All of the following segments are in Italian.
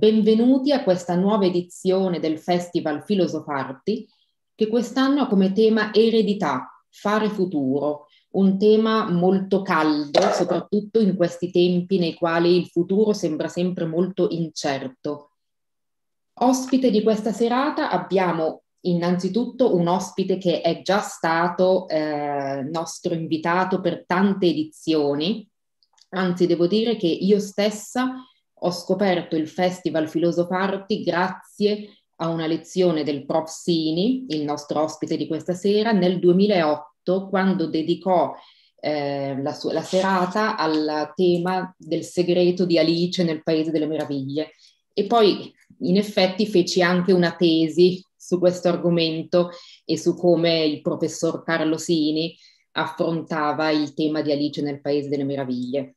Benvenuti a questa nuova edizione del Festival Filosofarti che quest'anno ha come tema eredità, fare futuro, un tema molto caldo, soprattutto in questi tempi nei quali il futuro sembra sempre molto incerto. Ospite di questa serata abbiamo innanzitutto un ospite che è già stato eh, nostro invitato per tante edizioni, anzi devo dire che io stessa ho scoperto il Festival Filosofarti grazie a una lezione del prof Sini, il nostro ospite di questa sera, nel 2008 quando dedicò eh, la, sua, la, serata al tema del segreto di Alice nel Paese delle Meraviglie. E poi in effetti feci anche una tesi su questo argomento e su come il professor Carlo Sini affrontava il tema di Alice nel Paese delle Meraviglie.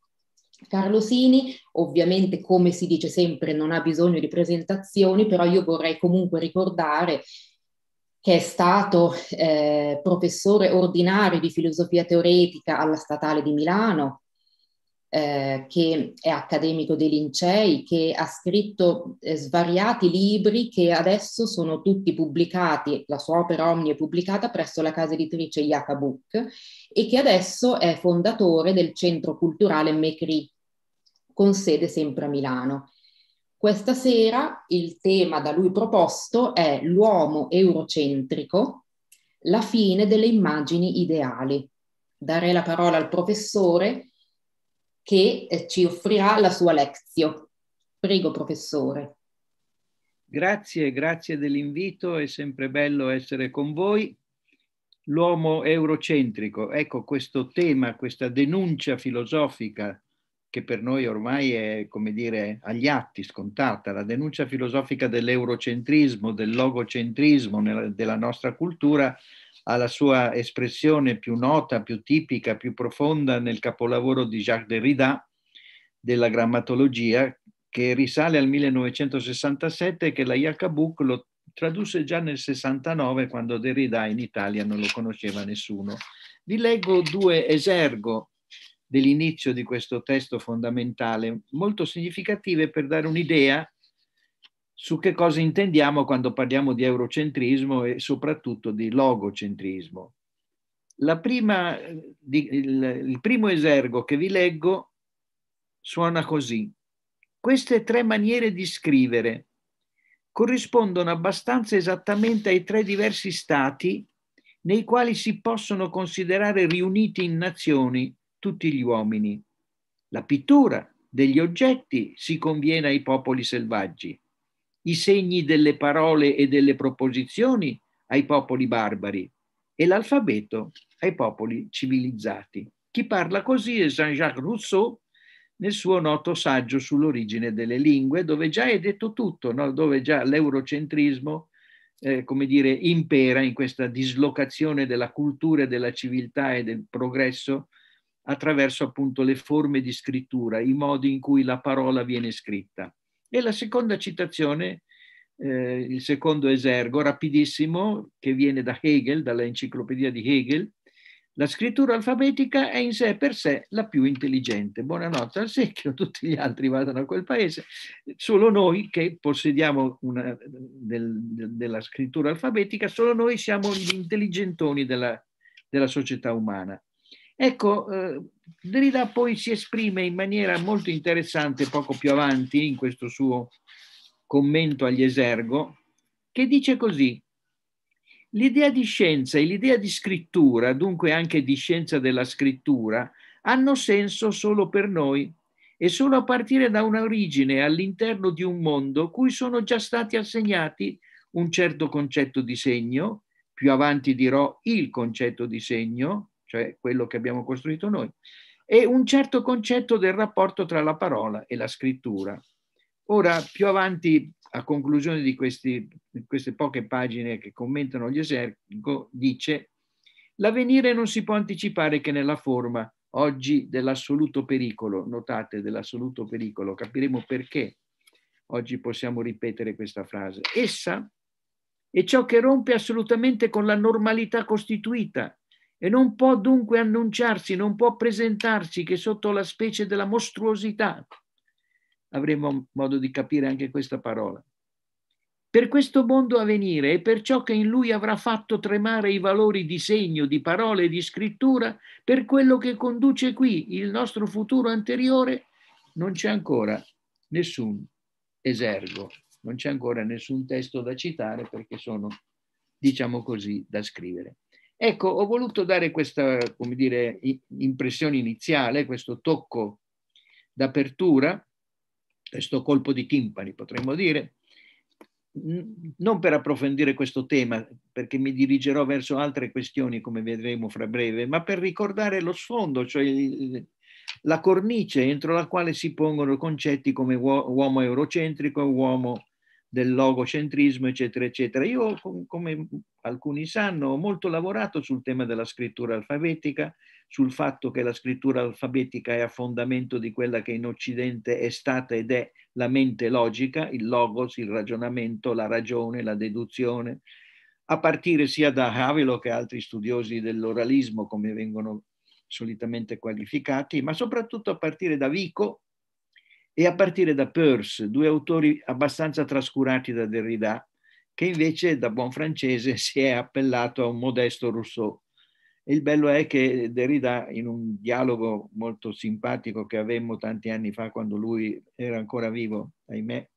Carlosini, ovviamente come si dice sempre non ha bisogno di presentazioni, però io vorrei comunque ricordare che è stato eh, professore ordinario di filosofia teoretica alla Statale di Milano, eh, che è accademico dei Lincei, che ha scritto eh, svariati libri che adesso sono tutti pubblicati, la sua opera Omni è pubblicata presso la casa editrice Yakabuk e che adesso è fondatore del centro culturale Mecri, con sede sempre a Milano. Questa sera il tema da lui proposto è l'uomo eurocentrico, la fine delle immagini ideali. Darei la parola al professore che eh, ci offrirà la sua lezione. Prego, professore. Grazie, grazie dell'invito, è sempre bello essere con voi. L'uomo eurocentrico, ecco questo tema, questa denuncia filosofica che per noi ormai è, come dire, agli atti scontata, la denuncia filosofica dell'eurocentrismo, del logocentrismo nella, della nostra cultura, alla sua espressione più nota, più tipica, più profonda nel capolavoro di Jacques Derrida della grammatologia, che risale al 1967 e che la Jacabuk lo tradusse già nel 69 quando Derrida in Italia non lo conosceva nessuno. Vi leggo due esergo dell'inizio di questo testo fondamentale, molto significative per dare un'idea su che cosa intendiamo quando parliamo di eurocentrismo e soprattutto di logocentrismo. Prima, il primo esergo che vi leggo suona così. Queste tre maniere di scrivere corrispondono abbastanza esattamente ai tre diversi stati nei quali si possono considerare riuniti in nazioni tutti gli uomini. La pittura degli oggetti si conviene ai popoli selvaggi, i segni delle parole e delle proposizioni ai popoli barbari e l'alfabeto ai popoli civilizzati. Chi parla così è Jean-Jacques Rousseau nel suo noto saggio sull'origine delle lingue, dove già è detto tutto, no? dove già l'eurocentrismo eh, come dire, impera in questa dislocazione della cultura, della civiltà e del progresso attraverso appunto le forme di scrittura, i modi in cui la parola viene scritta. E la seconda citazione, eh, il secondo esergo, rapidissimo, che viene da Hegel, dalla enciclopedia di Hegel, la scrittura alfabetica è in sé per sé la più intelligente. Buonanotte al secchio, tutti gli altri vadano a quel paese, solo noi che possediamo una, del, della scrittura alfabetica, solo noi siamo gli intelligentoni della, della società umana. Ecco, eh, Derrida poi si esprime in maniera molto interessante poco più avanti in questo suo commento agli esergo, che dice così, l'idea di scienza e l'idea di scrittura, dunque anche di scienza della scrittura, hanno senso solo per noi e solo a partire da un'origine all'interno di un mondo cui sono già stati assegnati un certo concetto di segno, più avanti dirò il concetto di segno, cioè quello che abbiamo costruito noi, e un certo concetto del rapporto tra la parola e la scrittura. Ora, più avanti, a conclusione di, questi, di queste poche pagine che commentano gli esergo, dice L'avvenire non si può anticipare che nella forma, oggi dell'assoluto pericolo, notate dell'assoluto pericolo, capiremo perché oggi possiamo ripetere questa frase. Essa è ciò che rompe assolutamente con la normalità costituita e non può dunque annunciarsi, non può presentarsi che sotto la specie della mostruosità. Avremo modo di capire anche questa parola. Per questo mondo a venire e per ciò che in lui avrà fatto tremare i valori di segno, di parole e di scrittura, per quello che conduce qui, il nostro futuro anteriore, non c'è ancora nessun esergo, non c'è ancora nessun testo da citare perché sono, diciamo così, da scrivere. Ecco, ho voluto dare questa, come dire, impressione iniziale, questo tocco d'apertura, questo colpo di timpani, potremmo dire, non per approfondire questo tema, perché mi dirigerò verso altre questioni, come vedremo fra breve, ma per ricordare lo sfondo, cioè la cornice entro la quale si pongono concetti come uomo eurocentrico, uomo del logocentrismo, eccetera, eccetera. Io, come alcuni sanno, ho molto lavorato sul tema della scrittura alfabetica, sul fatto che la scrittura alfabetica è a fondamento di quella che in Occidente è stata ed è la mente logica, il logos, il ragionamento, la ragione, la deduzione, a partire sia da Havilo che altri studiosi dell'oralismo, come vengono solitamente qualificati, ma soprattutto a partire da Vico, e a partire da Peirce, due autori abbastanza trascurati da Derrida, che invece da buon francese si è appellato a un modesto Rousseau. il bello è che Derrida, in un dialogo molto simpatico che avemmo tanti anni fa quando lui era ancora vivo, ahimè,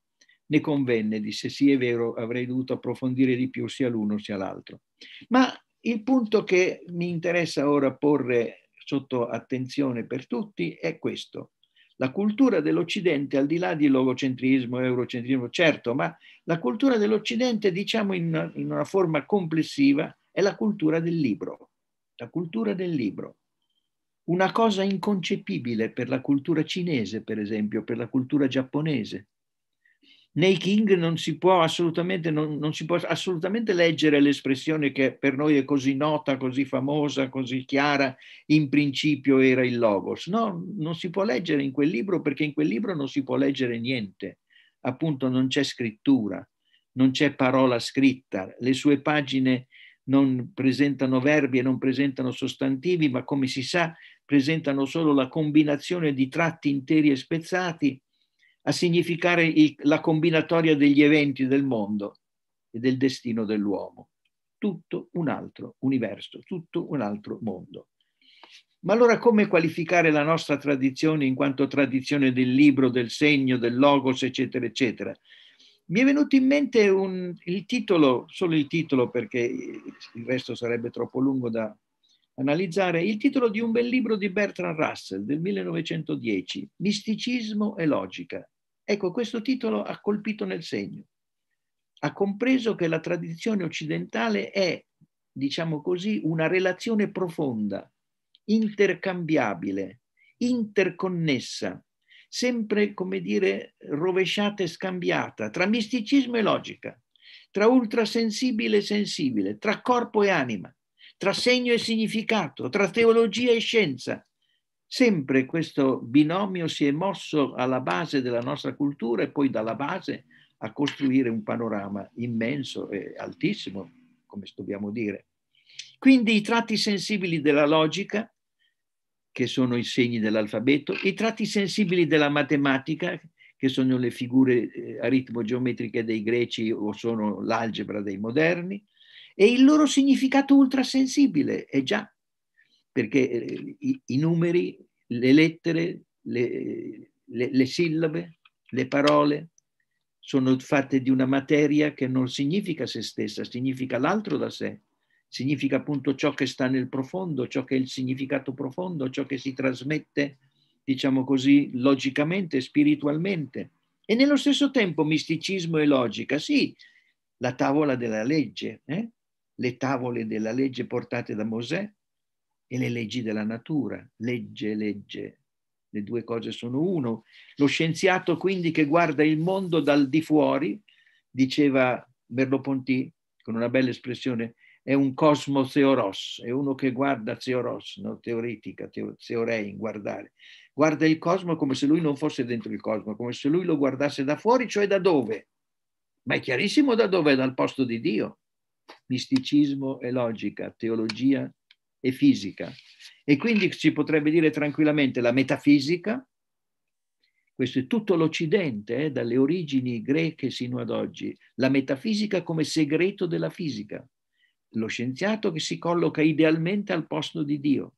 ne convenne, disse sì è vero, avrei dovuto approfondire di più sia l'uno sia l'altro. Ma il punto che mi interessa ora porre sotto attenzione per tutti è questo la cultura dell'Occidente, al di là di logocentrismo, eurocentrismo, certo, ma la cultura dell'Occidente, diciamo in, in una forma complessiva, è la cultura del libro, la cultura del libro. Una cosa inconcepibile per la cultura cinese, per esempio, per la cultura giapponese, nei King non si può assolutamente, non, non si può assolutamente leggere l'espressione che per noi è così nota, così famosa, così chiara, in principio era il Logos. No, non si può leggere in quel libro perché in quel libro non si può leggere niente. Appunto non c'è scrittura, non c'è parola scritta, le sue pagine non presentano verbi e non presentano sostantivi, ma come si sa presentano solo la combinazione di tratti interi e spezzati a significare il, la combinatoria degli eventi del mondo e del destino dell'uomo. Tutto un altro universo, tutto un altro mondo. Ma allora come qualificare la nostra tradizione in quanto tradizione del libro, del segno, del logos, eccetera, eccetera? Mi è venuto in mente un, il titolo, solo il titolo perché il resto sarebbe troppo lungo da analizzare, il titolo di un bel libro di Bertrand Russell del 1910, Misticismo e logica, Ecco, questo titolo ha colpito nel segno. Ha compreso che la tradizione occidentale è, diciamo così, una relazione profonda, intercambiabile, interconnessa, sempre, come dire, rovesciata e scambiata tra misticismo e logica, tra ultrasensibile e sensibile, tra corpo e anima, tra segno e significato, tra teologia e scienza, Sempre questo binomio si è mosso alla base della nostra cultura e poi dalla base a costruire un panorama immenso e altissimo, come dobbiamo dire. Quindi i tratti sensibili della logica, che sono i segni dell'alfabeto, i tratti sensibili della matematica, che sono le figure eh, a ritmo geometriche dei greci o sono l'algebra dei moderni, e il loro significato ultrasensibile, è eh, già, perché eh, i, i numeri le lettere, le, le, le sillabe, le parole sono fatte di una materia che non significa se stessa, significa l'altro da sé, significa appunto ciò che sta nel profondo, ciò che è il significato profondo, ciò che si trasmette, diciamo così, logicamente, spiritualmente. E nello stesso tempo misticismo e logica, sì, la tavola della legge, eh? le tavole della legge portate da Mosè, e le leggi della natura, legge, legge, le due cose sono uno. Lo scienziato quindi che guarda il mondo dal di fuori, diceva Merlo Ponti con una bella espressione, è un cosmo theoros, è uno che guarda theoros, no? teoretica, teo, theorein, guardare. Guarda il cosmo come se lui non fosse dentro il cosmo, come se lui lo guardasse da fuori, cioè da dove? Ma è chiarissimo da dove? Dal posto di Dio. Misticismo e logica, teologia e fisica. E quindi si potrebbe dire tranquillamente la metafisica, questo è tutto l'Occidente, eh, dalle origini greche sino ad oggi, la metafisica come segreto della fisica, lo scienziato che si colloca idealmente al posto di Dio.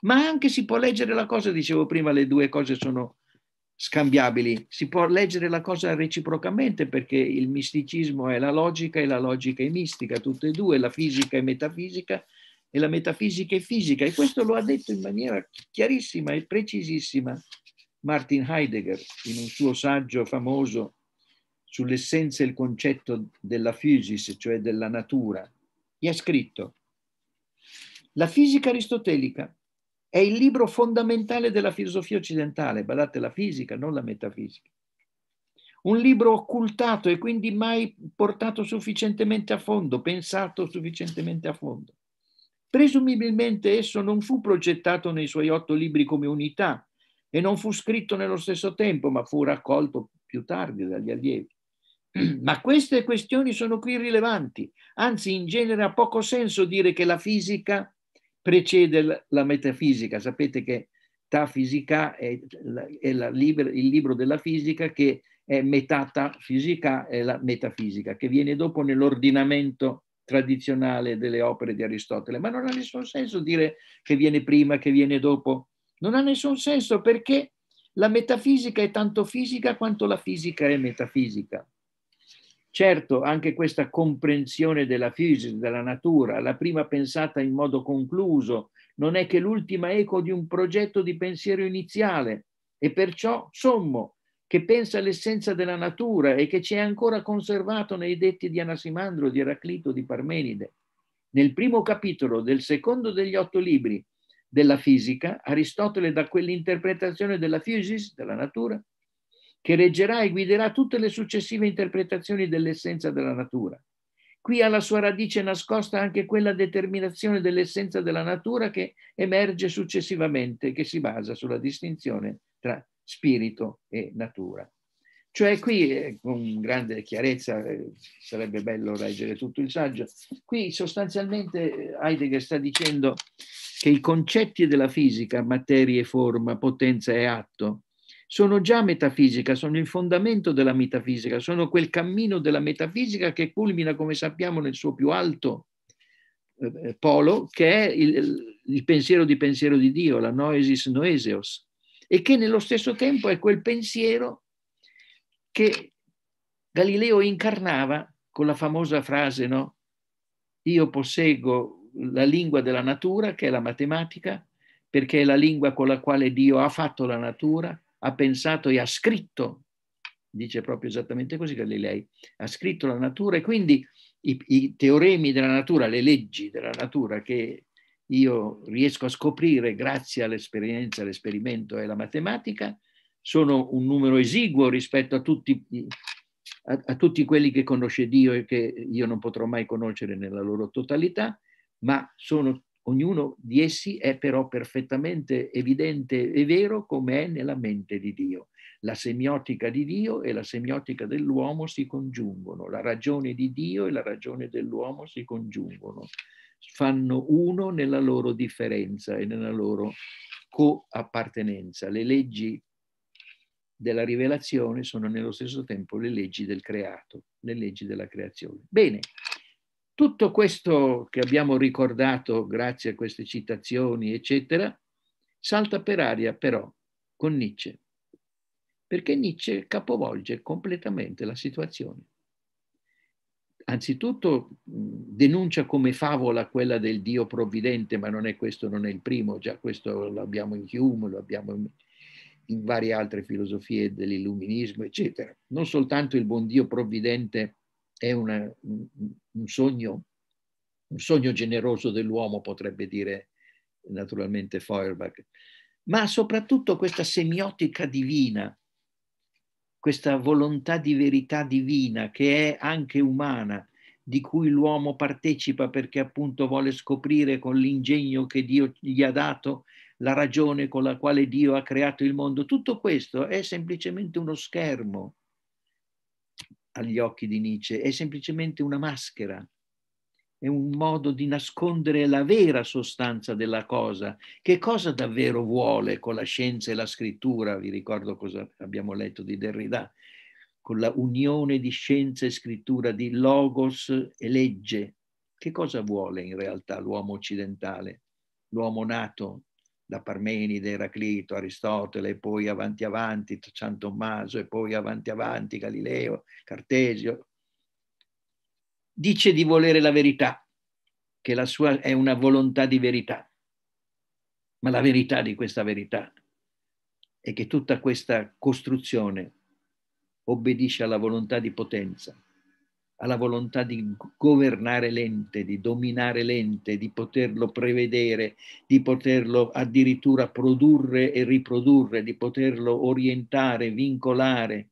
Ma anche si può leggere la cosa, dicevo prima, le due cose sono scambiabili, si può leggere la cosa reciprocamente perché il misticismo è la logica e la logica è mistica, tutte e due, la fisica e metafisica e la metafisica è fisica e questo lo ha detto in maniera chiarissima e precisissima Martin Heidegger in un suo saggio famoso sull'essenza e il concetto della physis, cioè della natura, Gli ha scritto la fisica aristotelica è il libro fondamentale della filosofia occidentale, badate la fisica, non la metafisica. Un libro occultato e quindi mai portato sufficientemente a fondo, pensato sufficientemente a fondo. Presumibilmente esso non fu progettato nei suoi otto libri come unità e non fu scritto nello stesso tempo, ma fu raccolto più tardi dagli allievi. Ma queste questioni sono qui rilevanti, anzi in genere ha poco senso dire che la fisica precede la metafisica. Sapete che Ta Fisica è, la, è la libra, il libro della fisica che è metata fisica è la metafisica, che viene dopo nell'ordinamento tradizionale delle opere di Aristotele, ma non ha nessun senso dire che viene prima, che viene dopo. Non ha nessun senso perché la metafisica è tanto fisica quanto la fisica è metafisica. Certo, anche questa comprensione della fisica, della natura, la prima pensata in modo concluso, non è che l'ultima eco di un progetto di pensiero iniziale e perciò sommo che pensa all'essenza della natura e che ci è ancora conservato nei detti di Anasimandro, di Eraclito, di Parmenide. Nel primo capitolo del secondo degli otto libri della fisica, Aristotele dà quell'interpretazione della physis, della natura, che reggerà e guiderà tutte le successive interpretazioni dell'essenza della natura. Qui alla sua radice nascosta anche quella determinazione dell'essenza della natura che emerge successivamente, che si basa sulla distinzione tra spirito e natura. Cioè qui, eh, con grande chiarezza, eh, sarebbe bello leggere tutto il saggio, qui sostanzialmente eh, Heidegger sta dicendo che i concetti della fisica, materia e forma, potenza e atto, sono già metafisica, sono il fondamento della metafisica, sono quel cammino della metafisica che culmina, come sappiamo, nel suo più alto eh, polo, che è il, il pensiero di pensiero di Dio, la noesis noeseos, e che nello stesso tempo è quel pensiero che Galileo incarnava con la famosa frase, no? Io posseggo la lingua della natura, che è la matematica, perché è la lingua con la quale Dio ha fatto la natura, ha pensato e ha scritto, dice proprio esattamente così Galilei, ha scritto la natura e quindi i, i teoremi della natura, le leggi della natura che io riesco a scoprire grazie all'esperienza, all'esperimento e alla matematica, sono un numero esiguo rispetto a tutti, a, a tutti quelli che conosce Dio e che io non potrò mai conoscere nella loro totalità, ma sono, ognuno di essi è però perfettamente evidente e vero come è nella mente di Dio. La semiotica di Dio e la semiotica dell'uomo si congiungono, la ragione di Dio e la ragione dell'uomo si congiungono fanno uno nella loro differenza e nella loro coappartenenza. Le leggi della rivelazione sono nello stesso tempo le leggi del creato, le leggi della creazione. Bene, tutto questo che abbiamo ricordato grazie a queste citazioni, eccetera, salta per aria però con Nietzsche, perché Nietzsche capovolge completamente la situazione anzitutto denuncia come favola quella del Dio provvidente, ma non è questo, non è il primo, già questo lo abbiamo in Hume, lo abbiamo in, in varie altre filosofie dell'illuminismo, eccetera. Non soltanto il buon Dio provvidente è una, un, un, sogno, un sogno generoso dell'uomo, potrebbe dire naturalmente Feuerbach, ma soprattutto questa semiotica divina questa volontà di verità divina che è anche umana, di cui l'uomo partecipa perché appunto vuole scoprire con l'ingegno che Dio gli ha dato la ragione con la quale Dio ha creato il mondo. Tutto questo è semplicemente uno schermo agli occhi di Nietzsche, è semplicemente una maschera è un modo di nascondere la vera sostanza della cosa. Che cosa davvero vuole con la scienza e la scrittura? Vi ricordo cosa abbiamo letto di Derrida, con la unione di scienza e scrittura, di logos e legge. Che cosa vuole in realtà l'uomo occidentale, l'uomo nato da Parmenide, Eraclito, Aristotele, e poi avanti avanti San Tommaso, e poi avanti avanti Galileo, Cartesio, dice di volere la verità, che la sua è una volontà di verità. Ma la verità di questa verità è che tutta questa costruzione obbedisce alla volontà di potenza, alla volontà di governare l'ente, di dominare l'ente, di poterlo prevedere, di poterlo addirittura produrre e riprodurre, di poterlo orientare, vincolare.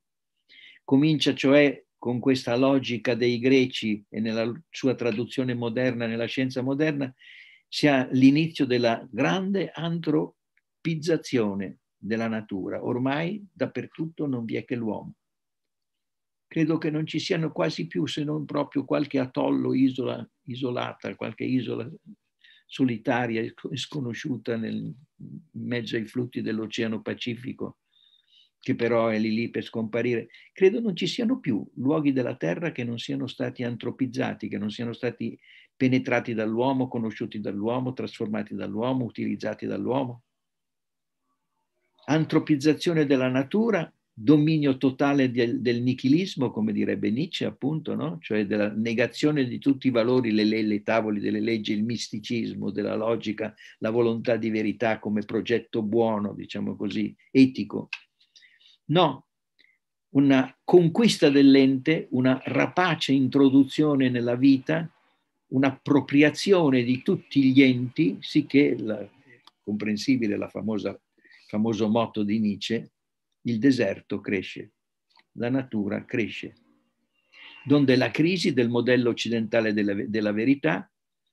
Comincia cioè con questa logica dei greci e nella sua traduzione moderna, nella scienza moderna, sia l'inizio della grande antropizzazione della natura. Ormai dappertutto non vi è che l'uomo. Credo che non ci siano quasi più se non proprio qualche atollo isola, isolata, qualche isola solitaria e sconosciuta nel, in mezzo ai flutti dell'Oceano Pacifico che però è lì lì per scomparire. Credo non ci siano più luoghi della Terra che non siano stati antropizzati, che non siano stati penetrati dall'uomo, conosciuti dall'uomo, trasformati dall'uomo, utilizzati dall'uomo. Antropizzazione della natura, dominio totale del, del nichilismo, come direbbe Nietzsche appunto, no? cioè della negazione di tutti i valori, le, le, le tavole delle leggi, il misticismo, della logica, la volontà di verità come progetto buono, diciamo così, etico No, una conquista dell'ente, una rapace introduzione nella vita, un'appropriazione di tutti gli enti, sicché che la, comprensibile la famosa, il famoso motto di Nietzsche, il deserto cresce, la natura cresce, donde la crisi del modello occidentale della, della verità,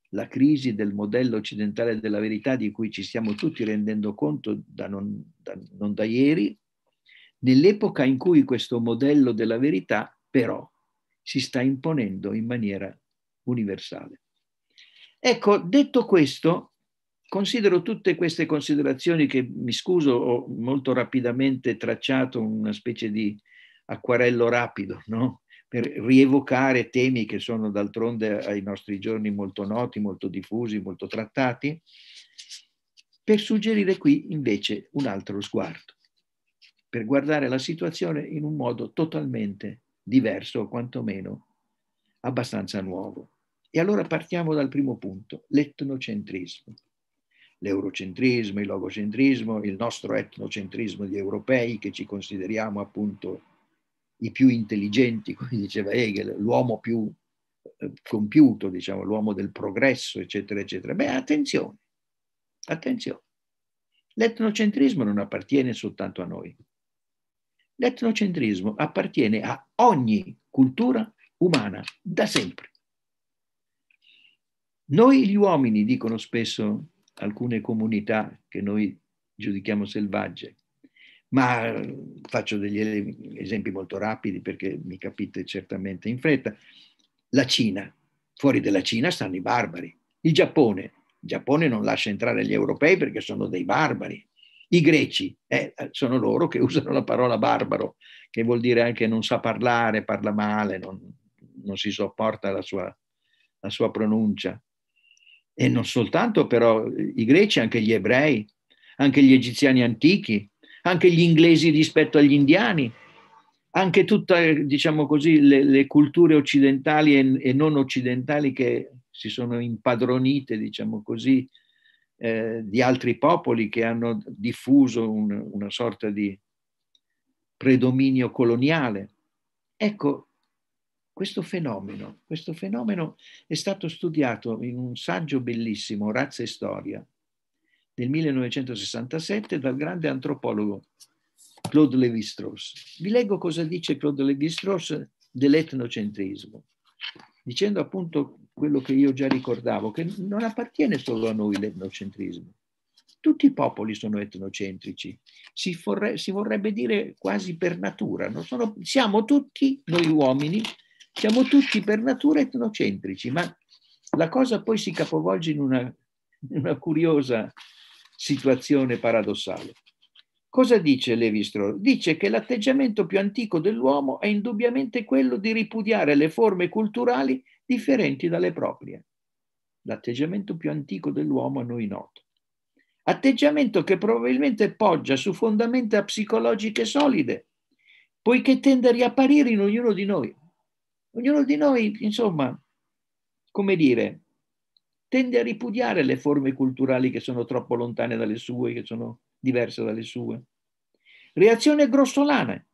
la crisi del modello occidentale della verità di cui ci stiamo tutti rendendo conto da non, da, non da ieri, nell'epoca in cui questo modello della verità però si sta imponendo in maniera universale. Ecco, detto questo, considero tutte queste considerazioni che, mi scuso, ho molto rapidamente tracciato una specie di acquarello rapido, no? per rievocare temi che sono d'altronde ai nostri giorni molto noti, molto diffusi, molto trattati, per suggerire qui invece un altro sguardo per guardare la situazione in un modo totalmente diverso o quantomeno abbastanza nuovo. E allora partiamo dal primo punto, l'etnocentrismo. L'eurocentrismo, il logocentrismo, il nostro etnocentrismo di europei che ci consideriamo appunto i più intelligenti, come diceva Hegel, l'uomo più eh, compiuto, diciamo, l'uomo del progresso, eccetera, eccetera. Beh, attenzione, attenzione. L'etnocentrismo non appartiene soltanto a noi. L'etnocentrismo appartiene a ogni cultura umana, da sempre. Noi gli uomini, dicono spesso alcune comunità che noi giudichiamo selvagge, ma faccio degli esempi molto rapidi perché mi capite certamente in fretta, la Cina, fuori della Cina stanno i barbari, il Giappone, il Giappone non lascia entrare gli europei perché sono dei barbari, i greci, eh, sono loro che usano la parola barbaro, che vuol dire anche non sa parlare, parla male, non, non si sopporta la sua, la sua pronuncia. E non soltanto però i greci, anche gli ebrei, anche gli egiziani antichi, anche gli inglesi rispetto agli indiani, anche tutte, diciamo così, le, le culture occidentali e, e, non occidentali che si sono impadronite, diciamo così, eh, di altri popoli che hanno diffuso un, una sorta di predominio coloniale. Ecco, questo fenomeno, questo fenomeno è stato studiato in un saggio bellissimo, Razza e Storia, del 1967 dal grande antropologo Claude Lévi-Strauss. Vi leggo cosa dice Claude Lévi-Strauss dell'etnocentrismo dicendo appunto quello che io già ricordavo, che non appartiene solo a noi l'etnocentrismo. Tutti i popoli sono etnocentrici, si, vorre, si vorrebbe dire quasi per natura. Sono, siamo tutti, noi uomini, siamo tutti per natura etnocentrici, ma la cosa poi si capovolge in una, in una curiosa situazione paradossale. Cosa dice Levi Strauss? Dice che l'atteggiamento più antico dell'uomo è indubbiamente quello di ripudiare le forme culturali differenti dalle proprie. L'atteggiamento più antico dell'uomo a noi noto. Atteggiamento che probabilmente poggia su fondamenta psicologiche solide, poiché tende a riapparire in ognuno di noi. Ognuno di noi, insomma, come dire, tende a ripudiare le forme culturali che sono troppo lontane dalle sue, che sono diversa dalle sue. Reazione grossolana,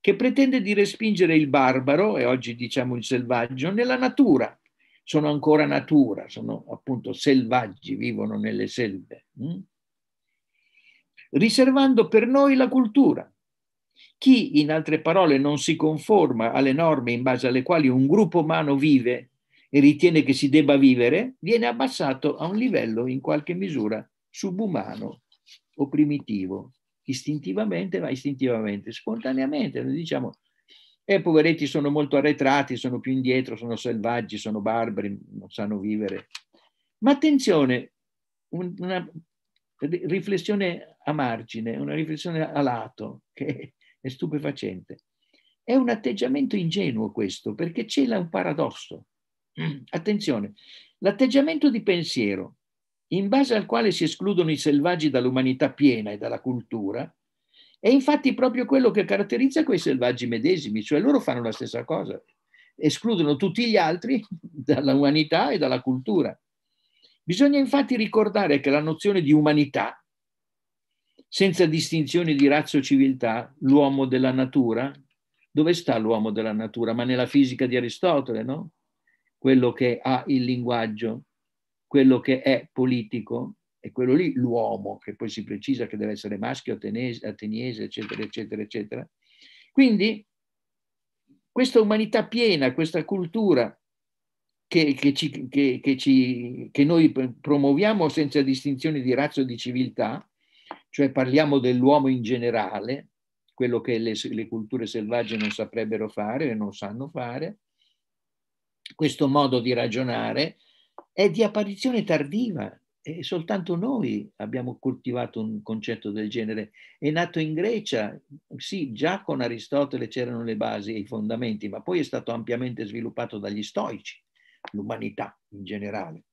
che pretende di respingere il barbaro, e oggi diciamo il selvaggio, nella natura. Sono ancora natura, sono appunto selvaggi, vivono nelle selve. Mm? Riservando per noi la cultura. Chi, in altre parole, non si conforma alle norme in base alle quali un gruppo umano vive e ritiene che si debba vivere, viene abbassato a un livello in qualche misura subumano o primitivo, istintivamente, ma istintivamente, spontaneamente. Noi diciamo, eh, poveretti sono molto arretrati, sono più indietro, sono selvaggi, sono barbari, non sanno vivere. Ma attenzione, una riflessione a margine, una riflessione a lato, che è stupefacente. È un atteggiamento ingenuo questo, perché c'è là un paradosso. Attenzione, l'atteggiamento di pensiero in base al quale si escludono i selvaggi dall'umanità piena e dalla cultura, è infatti proprio quello che caratterizza quei selvaggi medesimi, cioè loro fanno la stessa cosa, escludono tutti gli altri dalla umanità e dalla cultura. Bisogna infatti ricordare che la nozione di umanità, senza distinzioni di razza o civiltà, l'uomo della natura, dove sta l'uomo della natura? Ma nella fisica di Aristotele, no? Quello che ha il linguaggio, quello che è politico è quello lì l'uomo, che poi si precisa che deve essere maschio, ateniese, ateniese eccetera, eccetera, eccetera. Quindi questa umanità piena, questa cultura che, che, ci, che, che ci, noi promuoviamo senza distinzioni di razza o di civiltà, cioè parliamo dell'uomo in generale, quello che le, le culture selvagge non saprebbero fare e non sanno fare, questo modo di ragionare è di apparizione tardiva e soltanto noi abbiamo coltivato un concetto del genere. È nato in Grecia, sì, già con Aristotele c'erano le basi e i fondamenti, ma poi è stato ampiamente sviluppato dagli stoici, l'umanità in generale.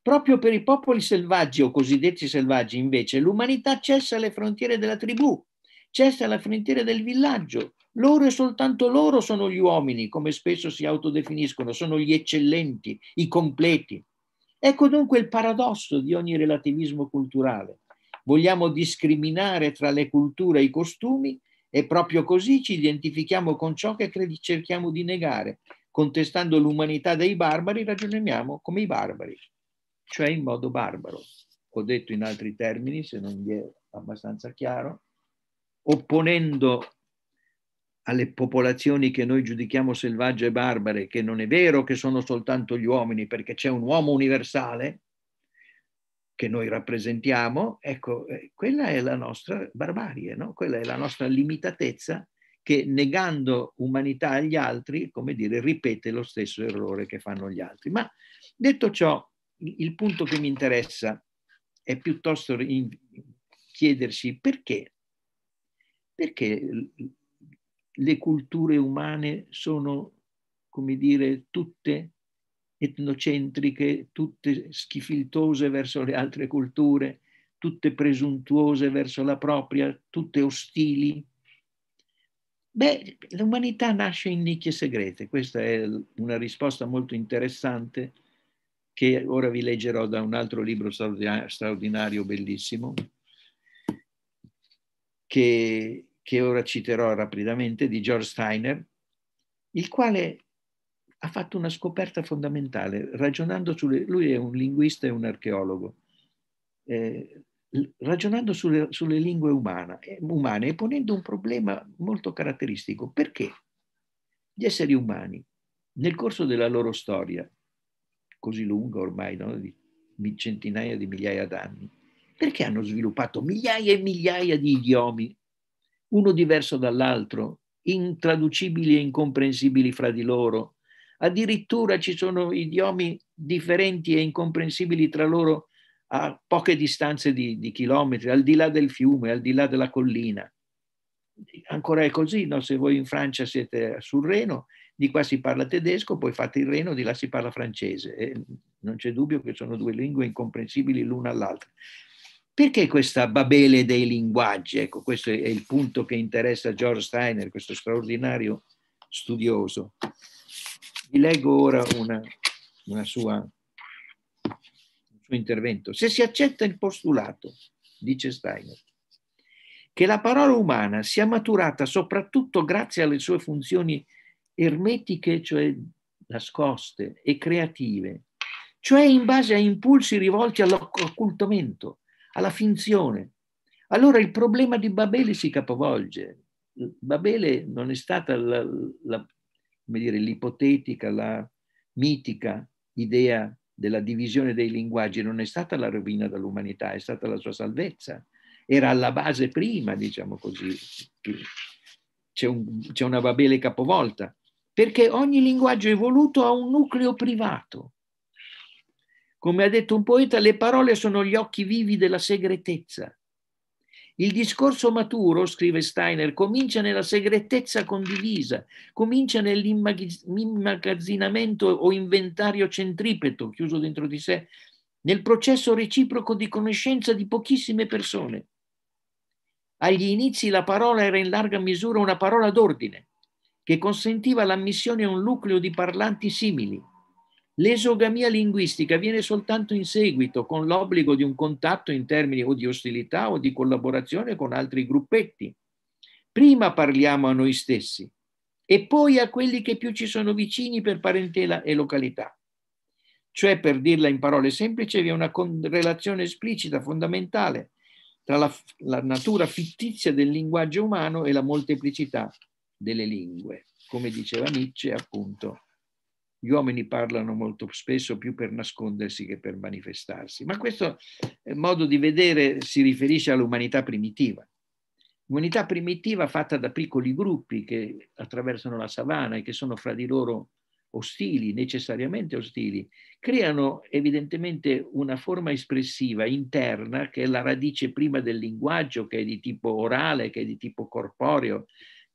Proprio per i popoli selvaggi o cosiddetti selvaggi, invece, l'umanità cessa le frontiere della tribù, cessa la frontiera del villaggio. Loro e soltanto loro sono gli uomini, come spesso si autodefiniscono, sono gli eccellenti, i completi, Ecco dunque il paradosso di ogni relativismo culturale. Vogliamo discriminare tra le culture e i costumi e proprio così ci identifichiamo con ciò che cerchiamo di negare. Contestando l'umanità dei barbari ragioniamo come i barbari, cioè in modo barbaro. Ho detto in altri termini, se non vi è abbastanza chiaro, opponendo alle popolazioni che noi giudichiamo selvagge e barbare, che non è vero che sono soltanto gli uomini, perché c'è un uomo universale che noi rappresentiamo, ecco, eh, quella è la nostra barbarie, no? quella è la nostra limitatezza che negando umanità agli altri, come dire, ripete lo stesso errore che fanno gli altri. Ma detto ciò, il punto che mi interessa è piuttosto chiedersi perché, perché le culture umane sono, come dire, tutte etnocentriche, tutte schifiltose verso le altre culture, tutte presuntuose verso la propria, tutte ostili. Beh, l'umanità nasce in nicchie segrete, questa è una risposta molto interessante che ora vi leggerò da un altro libro straordinario, bellissimo, che che ora citerò rapidamente, di George Steiner, il quale ha fatto una scoperta fondamentale, ragionando sulle... lui è un linguista e un archeologo, eh, ragionando sulle, sulle lingue umana, eh, umane e ponendo un problema molto caratteristico. Perché gli esseri umani, nel corso della loro storia, così lunga ormai, no? di centinaia di migliaia d'anni, perché hanno sviluppato migliaia e migliaia di idiomi uno diverso dall'altro, intraducibili e incomprensibili fra di loro. Addirittura ci sono idiomi differenti e incomprensibili tra loro a poche distanze di, di chilometri, al di là del fiume, al di là della collina. Ancora è così, no? se voi in Francia siete sul Reno, di qua si parla tedesco, poi fate il Reno, di là si parla francese. E non c'è dubbio che sono due lingue incomprensibili l'una all'altra. Perché questa babele dei linguaggi? Ecco, questo è il punto che interessa George Steiner, questo straordinario studioso. Vi leggo ora una, una sua, un suo intervento. Se si accetta il postulato, dice Steiner, che la parola umana sia maturata soprattutto grazie alle sue funzioni ermetiche, cioè nascoste e creative, cioè in base a impulsi rivolti all'occultamento, alla finzione. Allora il problema di Babele si capovolge. Babele non è stata la, la, dire, l'ipotetica, la mitica idea della divisione dei linguaggi, non è stata la rovina dell'umanità, è stata la sua salvezza. Era alla base prima, diciamo così. C'è, un, c'è una Babele capovolta, perché ogni linguaggio evoluto ha un nucleo privato come ha detto un poeta, le parole sono gli occhi vivi della segretezza. Il discorso maturo, scrive Steiner, comincia nella segretezza condivisa, comincia nell'immagazzinamento o inventario centripeto, chiuso dentro di sé, nel processo reciproco di conoscenza di pochissime persone. Agli inizi la parola era in larga misura una parola d'ordine, che consentiva l'ammissione a un nucleo di parlanti simili L'esogamia linguistica viene soltanto in seguito, con l'obbligo di un contatto in termini o di ostilità o di collaborazione con altri gruppetti. Prima parliamo a noi stessi e poi a quelli che più ci sono vicini per parentela e località. Cioè, per dirla in parole semplici, vi è una relazione esplicita, fondamentale, tra la, la natura fittizia del linguaggio umano e la molteplicità delle lingue, come diceva Nietzsche appunto gli uomini parlano molto spesso più per nascondersi che per manifestarsi, ma questo eh, modo di vedere si riferisce all'umanità primitiva. L'umanità primitiva fatta da piccoli gruppi che attraversano la savana e che sono fra di loro ostili, necessariamente ostili, creano evidentemente una forma espressiva interna che è la radice prima del linguaggio, che è di tipo orale, che è di tipo corporeo,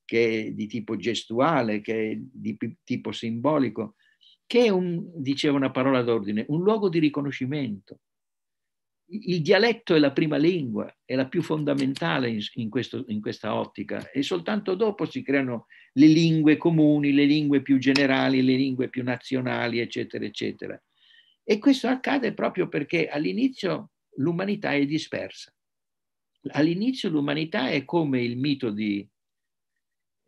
che è di tipo gestuale, che è di tipo simbolico, che è un, diceva una parola d'ordine, un luogo di riconoscimento. Il dialetto è la prima lingua, è la più fondamentale in, in, questo, in questa ottica e soltanto dopo si creano le lingue comuni, le lingue più generali, le lingue più nazionali, eccetera, eccetera. E questo accade proprio perché all'inizio l'umanità è dispersa. All'inizio l'umanità è come il mito di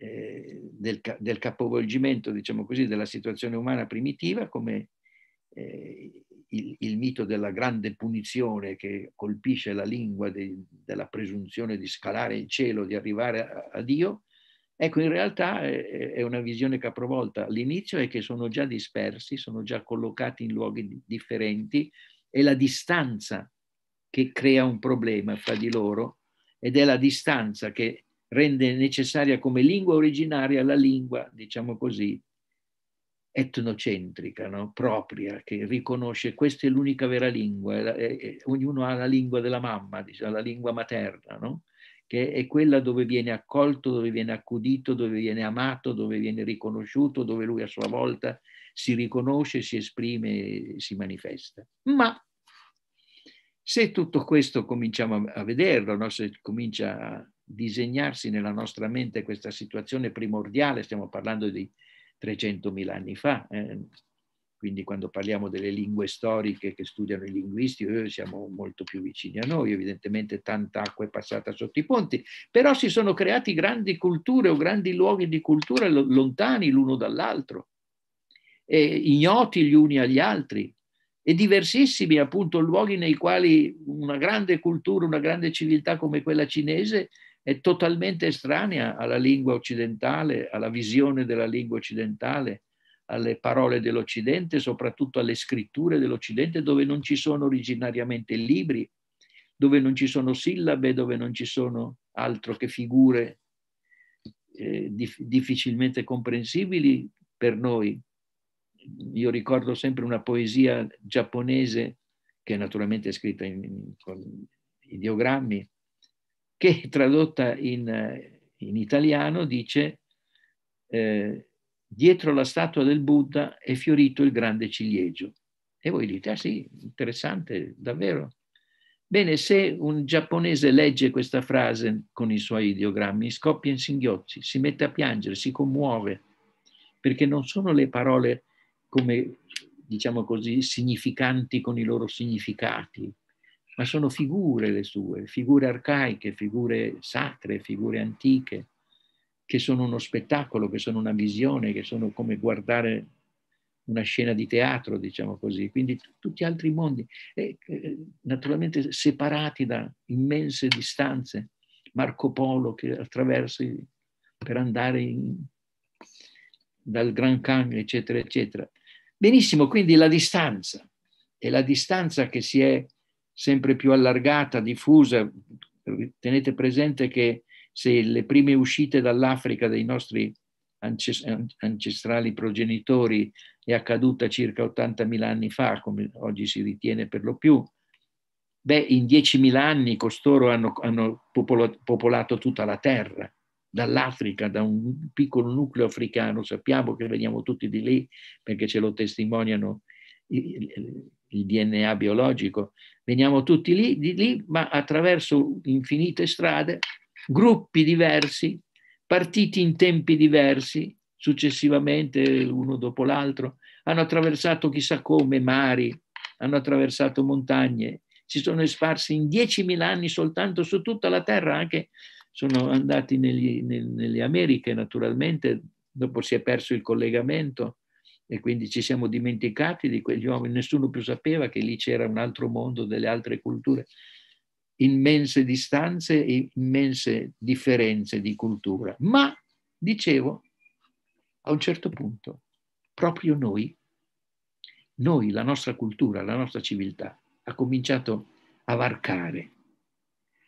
eh, del, del, capovolgimento, diciamo così, della situazione umana primitiva come eh, il, il, mito della grande punizione che colpisce la lingua de, della presunzione di scalare il cielo, di arrivare a, a Dio, Ecco, in realtà eh, eh, è una visione capovolta. L'inizio è che sono già dispersi, sono già collocati in luoghi differenti, è la distanza che crea un problema fra di loro ed è la distanza che rende necessaria come lingua originaria la lingua, diciamo così, etnocentrica, no? propria, che riconosce questa è l'unica vera lingua, e, e, ognuno ha la lingua della mamma, diciamo, la lingua materna, no? che è quella dove viene accolto, dove viene accudito, dove viene amato, dove viene riconosciuto, dove lui a sua volta si riconosce, si esprime, si manifesta. Ma se tutto questo cominciamo a vederlo, no? se comincia disegnarsi nella nostra mente questa situazione primordiale, stiamo parlando di 300.000 anni fa, eh? quindi quando parliamo delle lingue storiche che studiano i linguisti, eh, siamo molto più vicini a noi, evidentemente tanta acqua è passata sotto i ponti, però si sono creati grandi culture o grandi luoghi di cultura lontani l'uno dall'altro, ignoti gli uni agli altri, e diversissimi appunto luoghi nei quali una grande cultura, una grande civiltà come quella cinese è totalmente estranea alla lingua occidentale, alla visione della lingua occidentale, alle parole dell'Occidente, soprattutto alle scritture dell'Occidente, dove non ci sono originariamente libri, dove non ci sono sillabe, dove non ci sono altro che figure eh, dif difficilmente comprensibili per noi. Io ricordo sempre una poesia giapponese, che naturalmente è scritta in, in, con ideogrammi, che tradotta in, eh, in italiano dice eh, dietro la statua del Buddha è fiorito il grande ciliegio. E voi dite, ah sì, interessante, davvero. Bene, se un giapponese legge questa frase con i suoi ideogrammi, scoppia in singhiozzi, si mette a piangere, si commuove, perché non sono le parole come, diciamo così, significanti con i loro significati, ma sono figure le sue, figure arcaiche, figure sacre, figure antiche, che sono uno spettacolo, che sono una visione, che sono come guardare una scena di teatro, diciamo così, quindi t- tutti altri mondi, e, eh, naturalmente separati da immense distanze. Marco Polo che attraversa per andare in, dal Gran Khan, eccetera, eccetera. Benissimo, quindi la distanza, E la distanza che si è sempre più allargata, diffusa. Tenete presente che se le prime uscite dall'Africa dei nostri ancestrali progenitori è accaduta circa 80.000 anni fa, come oggi si ritiene per lo più, beh, in 10.000 anni costoro hanno, hanno popolo, popolato tutta la Terra, dall'Africa, da un piccolo nucleo africano, sappiamo che veniamo tutti di lì perché ce lo testimoniano il DNA biologico, veniamo tutti lì, di lì, ma attraverso infinite strade, gruppi diversi, partiti in tempi diversi, successivamente uno dopo l'altro, hanno attraversato chissà come mari, hanno attraversato montagne, si sono esparsi in 10.000 anni soltanto su tutta la Terra, anche sono andati negli, nel, nelle Americhe naturalmente, dopo si è perso il collegamento, e quindi ci siamo dimenticati di quegli uomini, nessuno più sapeva che lì c'era un altro mondo, delle altre culture, immense distanze e immense differenze di cultura. Ma, dicevo, a un certo punto, proprio noi, noi, la nostra cultura, la nostra civiltà, ha cominciato a varcare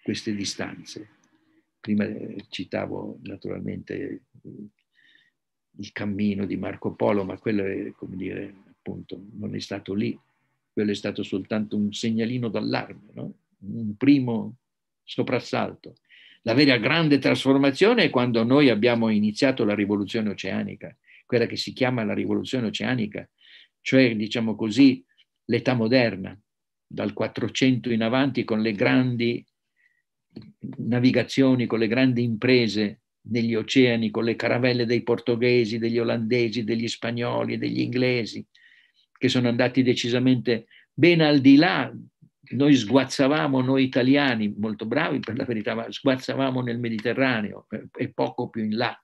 queste distanze. Prima eh, citavo naturalmente il cammino di Marco Polo, ma quello è, come dire, appunto, non è stato lì, quello è stato soltanto un segnalino d'allarme, no? un primo soprassalto. La vera grande trasformazione è quando noi abbiamo iniziato la rivoluzione oceanica, quella che si chiama la rivoluzione oceanica, cioè diciamo così l'età moderna, dal 400 in avanti con le grandi navigazioni, con le grandi imprese negli oceani con le caravelle dei portoghesi, degli olandesi, degli spagnoli, e degli inglesi, che sono andati decisamente ben al di là. Noi sguazzavamo, noi italiani, molto bravi per la verità, ma sguazzavamo nel Mediterraneo e poco più in là.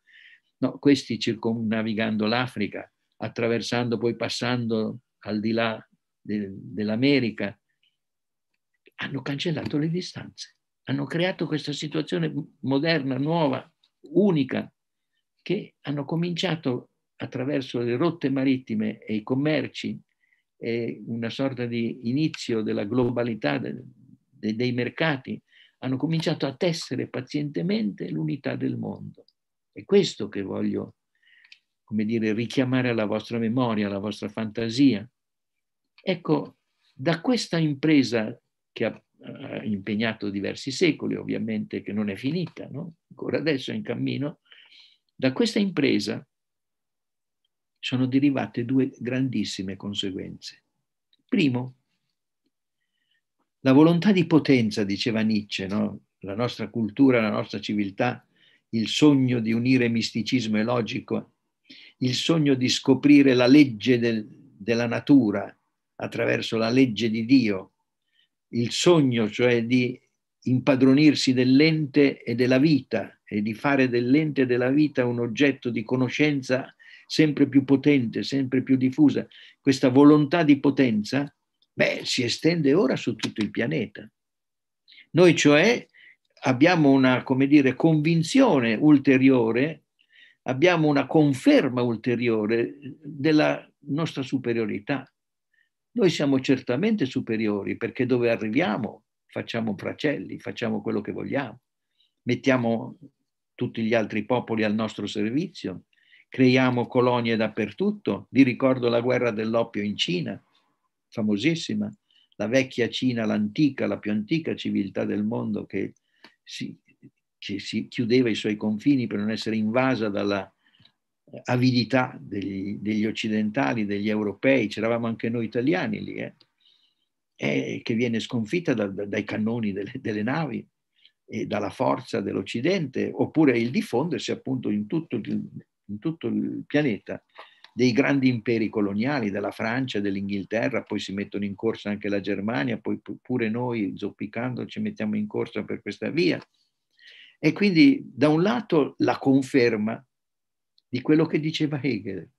No, questi circonnavigando l'Africa, attraversando, poi passando al di là de, dell'America, hanno cancellato le distanze, hanno creato questa situazione moderna, nuova, unica che hanno cominciato attraverso le rotte marittime e i commerci, e una sorta di inizio della globalità de, de, dei mercati, hanno cominciato a tessere pazientemente l'unità del mondo. È questo che voglio, come dire, richiamare alla vostra memoria, alla vostra fantasia. Ecco, da questa impresa che ha eh, impegnato diversi secoli, ovviamente che non è finita, no? ancora adesso è in cammino, da questa impresa sono derivate due grandissime conseguenze. Primo, la volontà di potenza, diceva Nietzsche, no? la nostra cultura, la nostra civiltà, il sogno di unire misticismo e logico, il sogno di scoprire la legge del, della natura attraverso la legge di Dio, il sogno, cioè di impadronirsi dell'ente e della vita e di fare dell'ente e della vita un oggetto di conoscenza sempre più potente, sempre più diffusa. Questa volontà di potenza, beh, si estende ora su tutto il pianeta. Noi cioè abbiamo una, come dire, convinzione ulteriore, abbiamo una conferma ulteriore della nostra superiorità noi siamo certamente superiori perché dove arriviamo facciamo fracelli, facciamo quello che vogliamo, mettiamo tutti gli altri popoli al nostro servizio, creiamo colonie dappertutto. Vi ricordo la guerra dell'oppio in Cina, famosissima, la vecchia Cina, l'antica, la più antica civiltà del mondo che si, che si chiudeva i suoi confini per non essere invasa dalla avidità degli, degli occidentali, degli europei, c'eravamo anche noi italiani lì, eh? Eh, che viene sconfitta da, da, dai cannoni delle, delle, navi e dalla forza dell'Occidente, oppure il diffondersi appunto in tutto, il, in tutto il pianeta dei grandi imperi coloniali, della Francia, dell'Inghilterra, poi si mettono in corsa anche la Germania, poi pure noi, zoppicando, ci mettiamo in corsa per questa via. E quindi da un lato la conferma di quello che diceva Hegel.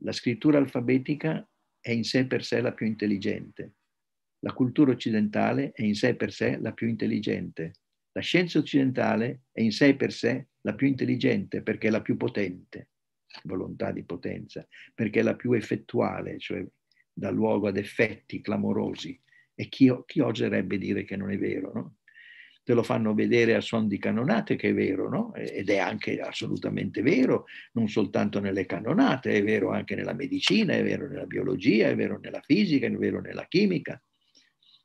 La scrittura alfabetica è in sé per sé la più intelligente. La cultura occidentale è in sé per sé la più intelligente. La scienza occidentale è in sé per sé la più intelligente perché è la più potente, volontà di potenza, perché è la più effettuale, cioè dà luogo ad effetti clamorosi. E chi, chi oserebbe dire che non è vero, no? te lo fanno vedere a suon di cannonate, che è vero, no? ed è anche assolutamente vero, non soltanto nelle cannonate, è vero anche nella medicina, è vero nella biologia, è vero nella fisica, è vero nella chimica.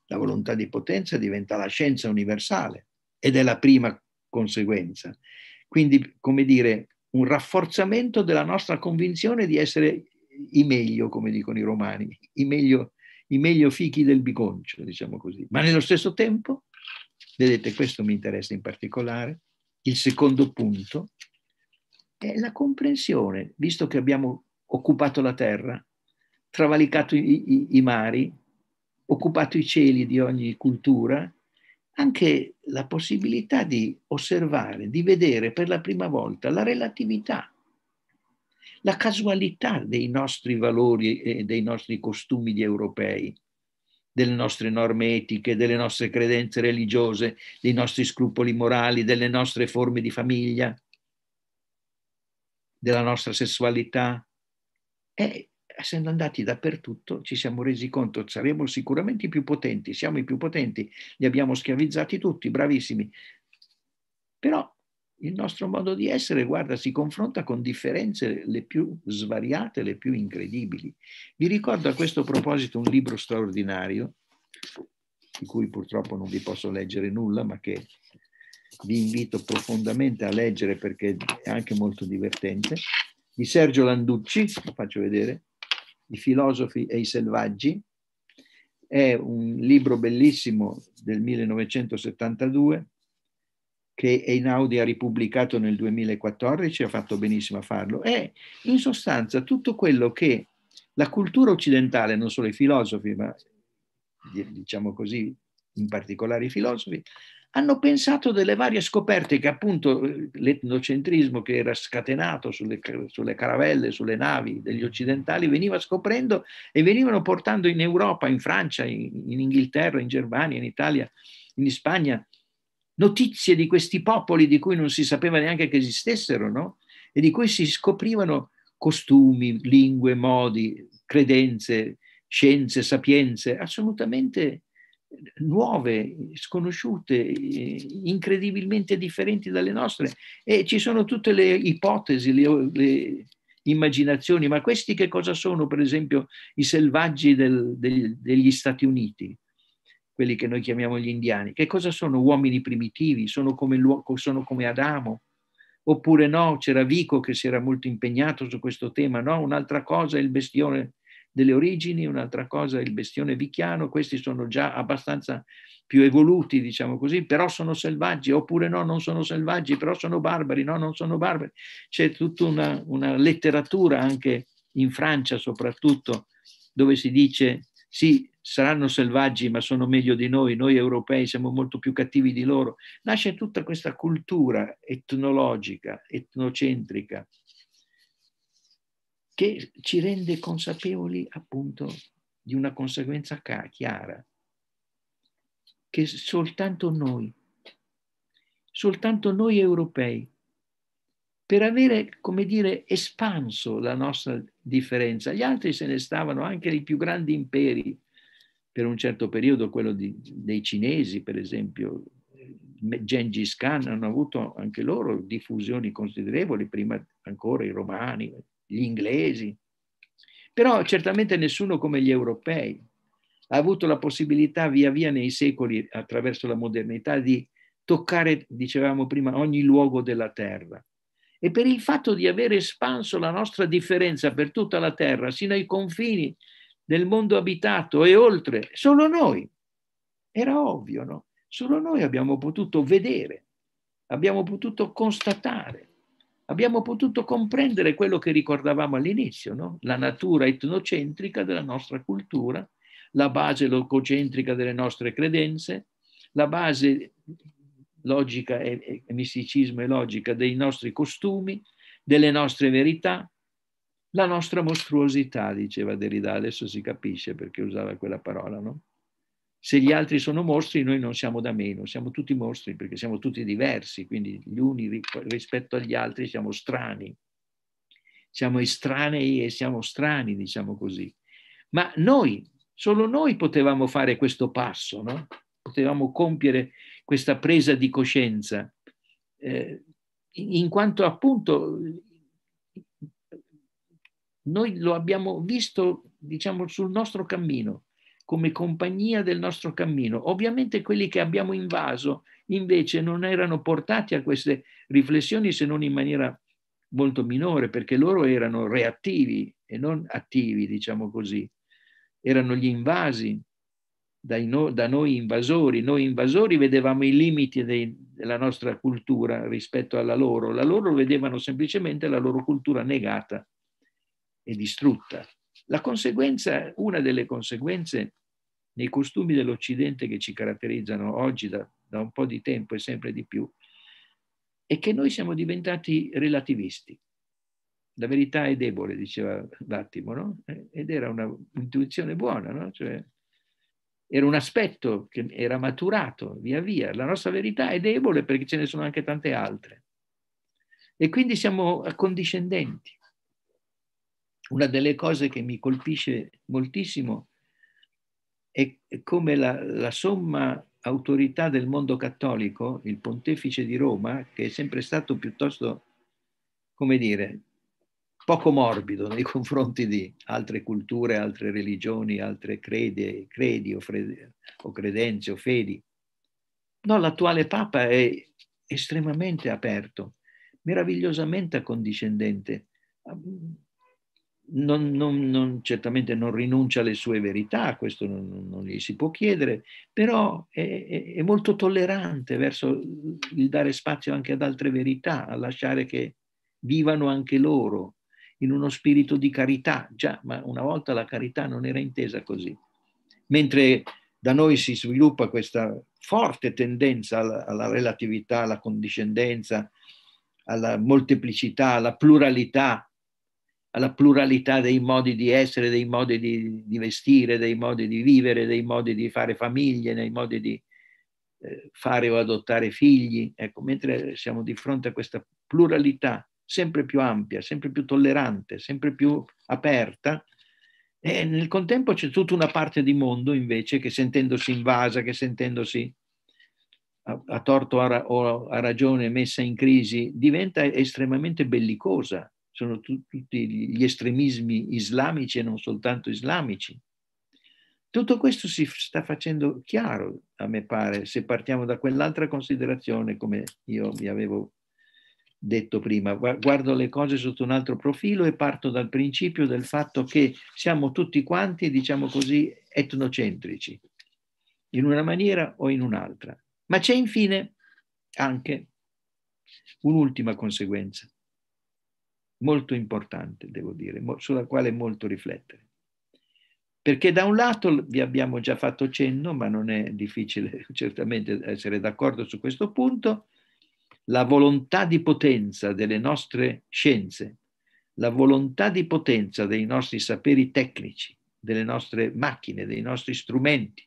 La volontà di potenza diventa la scienza universale ed è la prima conseguenza. Quindi, come dire, un rafforzamento della nostra convinzione di essere i meglio, come dicono i romani, i meglio, i meglio fichi del biconcio, diciamo così. Ma nello stesso tempo Vedete, questo mi interessa in particolare. Il secondo punto è la comprensione, visto che abbiamo occupato la terra, travalicato i, i, i mari, occupato i cieli di ogni cultura, anche la possibilità di osservare, di vedere per la prima volta la relatività, la casualità dei nostri valori e dei nostri costumi di europei, delle nostre norme etiche, delle nostre credenze religiose, dei nostri scrupoli morali, delle nostre forme di famiglia, della nostra sessualità. E essendo andati dappertutto ci siamo resi conto, saremo sicuramente i più potenti, siamo i più potenti, li abbiamo schiavizzati tutti, bravissimi. Però il nostro modo di essere, guarda, si confronta con differenze le più svariate, le più incredibili. Vi ricordo a questo proposito un libro straordinario, di cui purtroppo non vi posso leggere nulla, ma che vi invito profondamente a leggere perché è anche molto divertente, di Sergio Landucci, lo faccio vedere, I filosofi e i selvaggi. È un libro bellissimo del 1972 che Einaudi ha ripubblicato nel 2014, ha fatto benissimo a farlo, è in sostanza tutto quello che la cultura occidentale, non solo i filosofi, ma diciamo così, in particolare i filosofi, hanno pensato delle varie scoperte che appunto l'etnocentrismo che era scatenato sulle, sulle, caravelle, sulle navi degli occidentali veniva scoprendo e venivano portando in Europa, in Francia, in, in Inghilterra, in Germania, in Italia, in Spagna notizie di questi popoli di cui non si sapeva neanche che esistessero, no? E di cui si scoprivano costumi, lingue, modi, credenze, scienze, sapienze, assolutamente nuove, sconosciute, incredibilmente differenti dalle nostre. E ci sono tutte le ipotesi, le, le immaginazioni, ma questi che cosa sono, per esempio, i selvaggi del, del, degli Stati Uniti? quelli che noi chiamiamo gli indiani. Che cosa sono uomini primitivi? Sono come, sono come Adamo? Oppure no, c'era Vico che si era molto impegnato su questo tema, no? Un'altra cosa è il bestione delle origini, un'altra cosa è il bestione vicchiano, questi sono già abbastanza più evoluti, diciamo così, però sono selvaggi, oppure no, non sono selvaggi, però sono barbari, no, non sono barbari. C'è tutta una, una letteratura anche in Francia soprattutto, dove si dice sì, saranno selvaggi ma sono meglio di noi, noi europei siamo molto più cattivi di loro. Nasce tutta questa cultura etnologica, etnocentrica, che ci rende consapevoli appunto di una conseguenza chiara, che soltanto noi, soltanto noi europei, per avere, come dire, espanso la nostra differenza. Gli altri se ne stavano, anche i più grandi imperi, per un certo periodo quello di, dei cinesi, per esempio, Gengis Khan hanno avuto anche loro diffusioni considerevoli, prima ancora i romani, gli inglesi, però certamente nessuno come gli europei ha avuto la possibilità via via nei secoli, attraverso la modernità, di toccare, dicevamo prima, ogni luogo della terra. E per il fatto di aver espanso la nostra differenza per tutta la terra, sino ai confini nel mondo abitato e oltre, solo noi. Era ovvio, no? Solo noi abbiamo potuto vedere, abbiamo potuto constatare, abbiamo potuto comprendere quello che ricordavamo all'inizio, no? La natura etnocentrica della nostra cultura, la base lococentrica delle nostre credenze, la base logica e, e misticismo e logica dei nostri costumi, delle nostre verità, la nostra mostruosità, diceva Derrida, adesso si capisce perché usava quella parola, no? Se gli altri sono mostri, noi non siamo da meno, siamo tutti mostri perché siamo tutti diversi, quindi gli uni rispetto agli altri siamo strani, siamo estranei e siamo strani, diciamo così. Ma noi, solo noi potevamo fare questo passo, no? Potevamo compiere questa presa di coscienza, eh, in quanto appunto noi lo abbiamo visto, diciamo, sul nostro cammino, come compagnia del nostro cammino. Ovviamente quelli che abbiamo invaso invece non erano portati a queste riflessioni se non in maniera molto minore, perché loro erano reattivi e non attivi, diciamo così. Erano gli invasi, no, da noi invasori. Noi invasori vedevamo i limiti dei, della nostra cultura rispetto alla loro, la loro vedevano semplicemente la loro cultura negata e distrutta. La conseguenza, una delle conseguenze nei costumi dell'Occidente che ci caratterizzano oggi da, da un po' di tempo e sempre di più, è che noi siamo diventati relativisti. La verità è debole, diceva Vattimo, no? ed era un'intuizione buona, no? cioè, era un aspetto che era maturato via via. La nostra verità è debole perché ce ne sono anche tante altre. E quindi siamo accondiscendenti una delle cose che mi colpisce moltissimo è come la, la somma autorità del mondo cattolico, il pontefice di Roma, che è sempre stato piuttosto, come dire, poco morbido nei confronti di altre culture, altre religioni, altre crede, credi o, frede, o credenze o fedi. No, l'attuale Papa è estremamente aperto, meravigliosamente accondiscendente non, non, non, certamente non rinuncia alle sue verità, questo non, non gli si può chiedere, però è, è, molto tollerante verso il dare spazio anche ad altre verità, a lasciare che vivano anche loro in uno spirito di carità. Già, ma una volta la carità non era intesa così. Mentre da noi si sviluppa questa forte tendenza alla, alla relatività, alla condiscendenza, alla molteplicità, alla pluralità, alla pluralità dei modi di essere, dei modi di, di, vestire, dei modi di vivere, dei modi di fare famiglie, dei modi di eh, fare o adottare figli. Ecco, mentre siamo di fronte a questa pluralità sempre più ampia, sempre più tollerante, sempre più aperta, e nel contempo c'è tutta una parte di mondo invece che sentendosi invasa, che sentendosi a, a torto o a, a ragione messa in crisi, diventa estremamente bellicosa, sono tu, tutti gli estremismi islamici e non soltanto islamici. Tutto questo si sta facendo chiaro, a me pare, se partiamo da quell'altra considerazione, come io vi avevo detto prima, guardo le cose sotto un altro profilo e parto dal principio del fatto che siamo tutti quanti, diciamo così, etnocentrici, in una maniera o in un'altra. Ma c'è infine anche un'ultima conseguenza, molto importante, devo dire, sulla quale molto riflettere. Perché da un lato vi abbiamo già fatto cenno, ma non è difficile certamente essere d'accordo su questo punto, la volontà di potenza delle nostre scienze, la volontà di potenza dei nostri saperi tecnici, delle nostre macchine, dei nostri strumenti,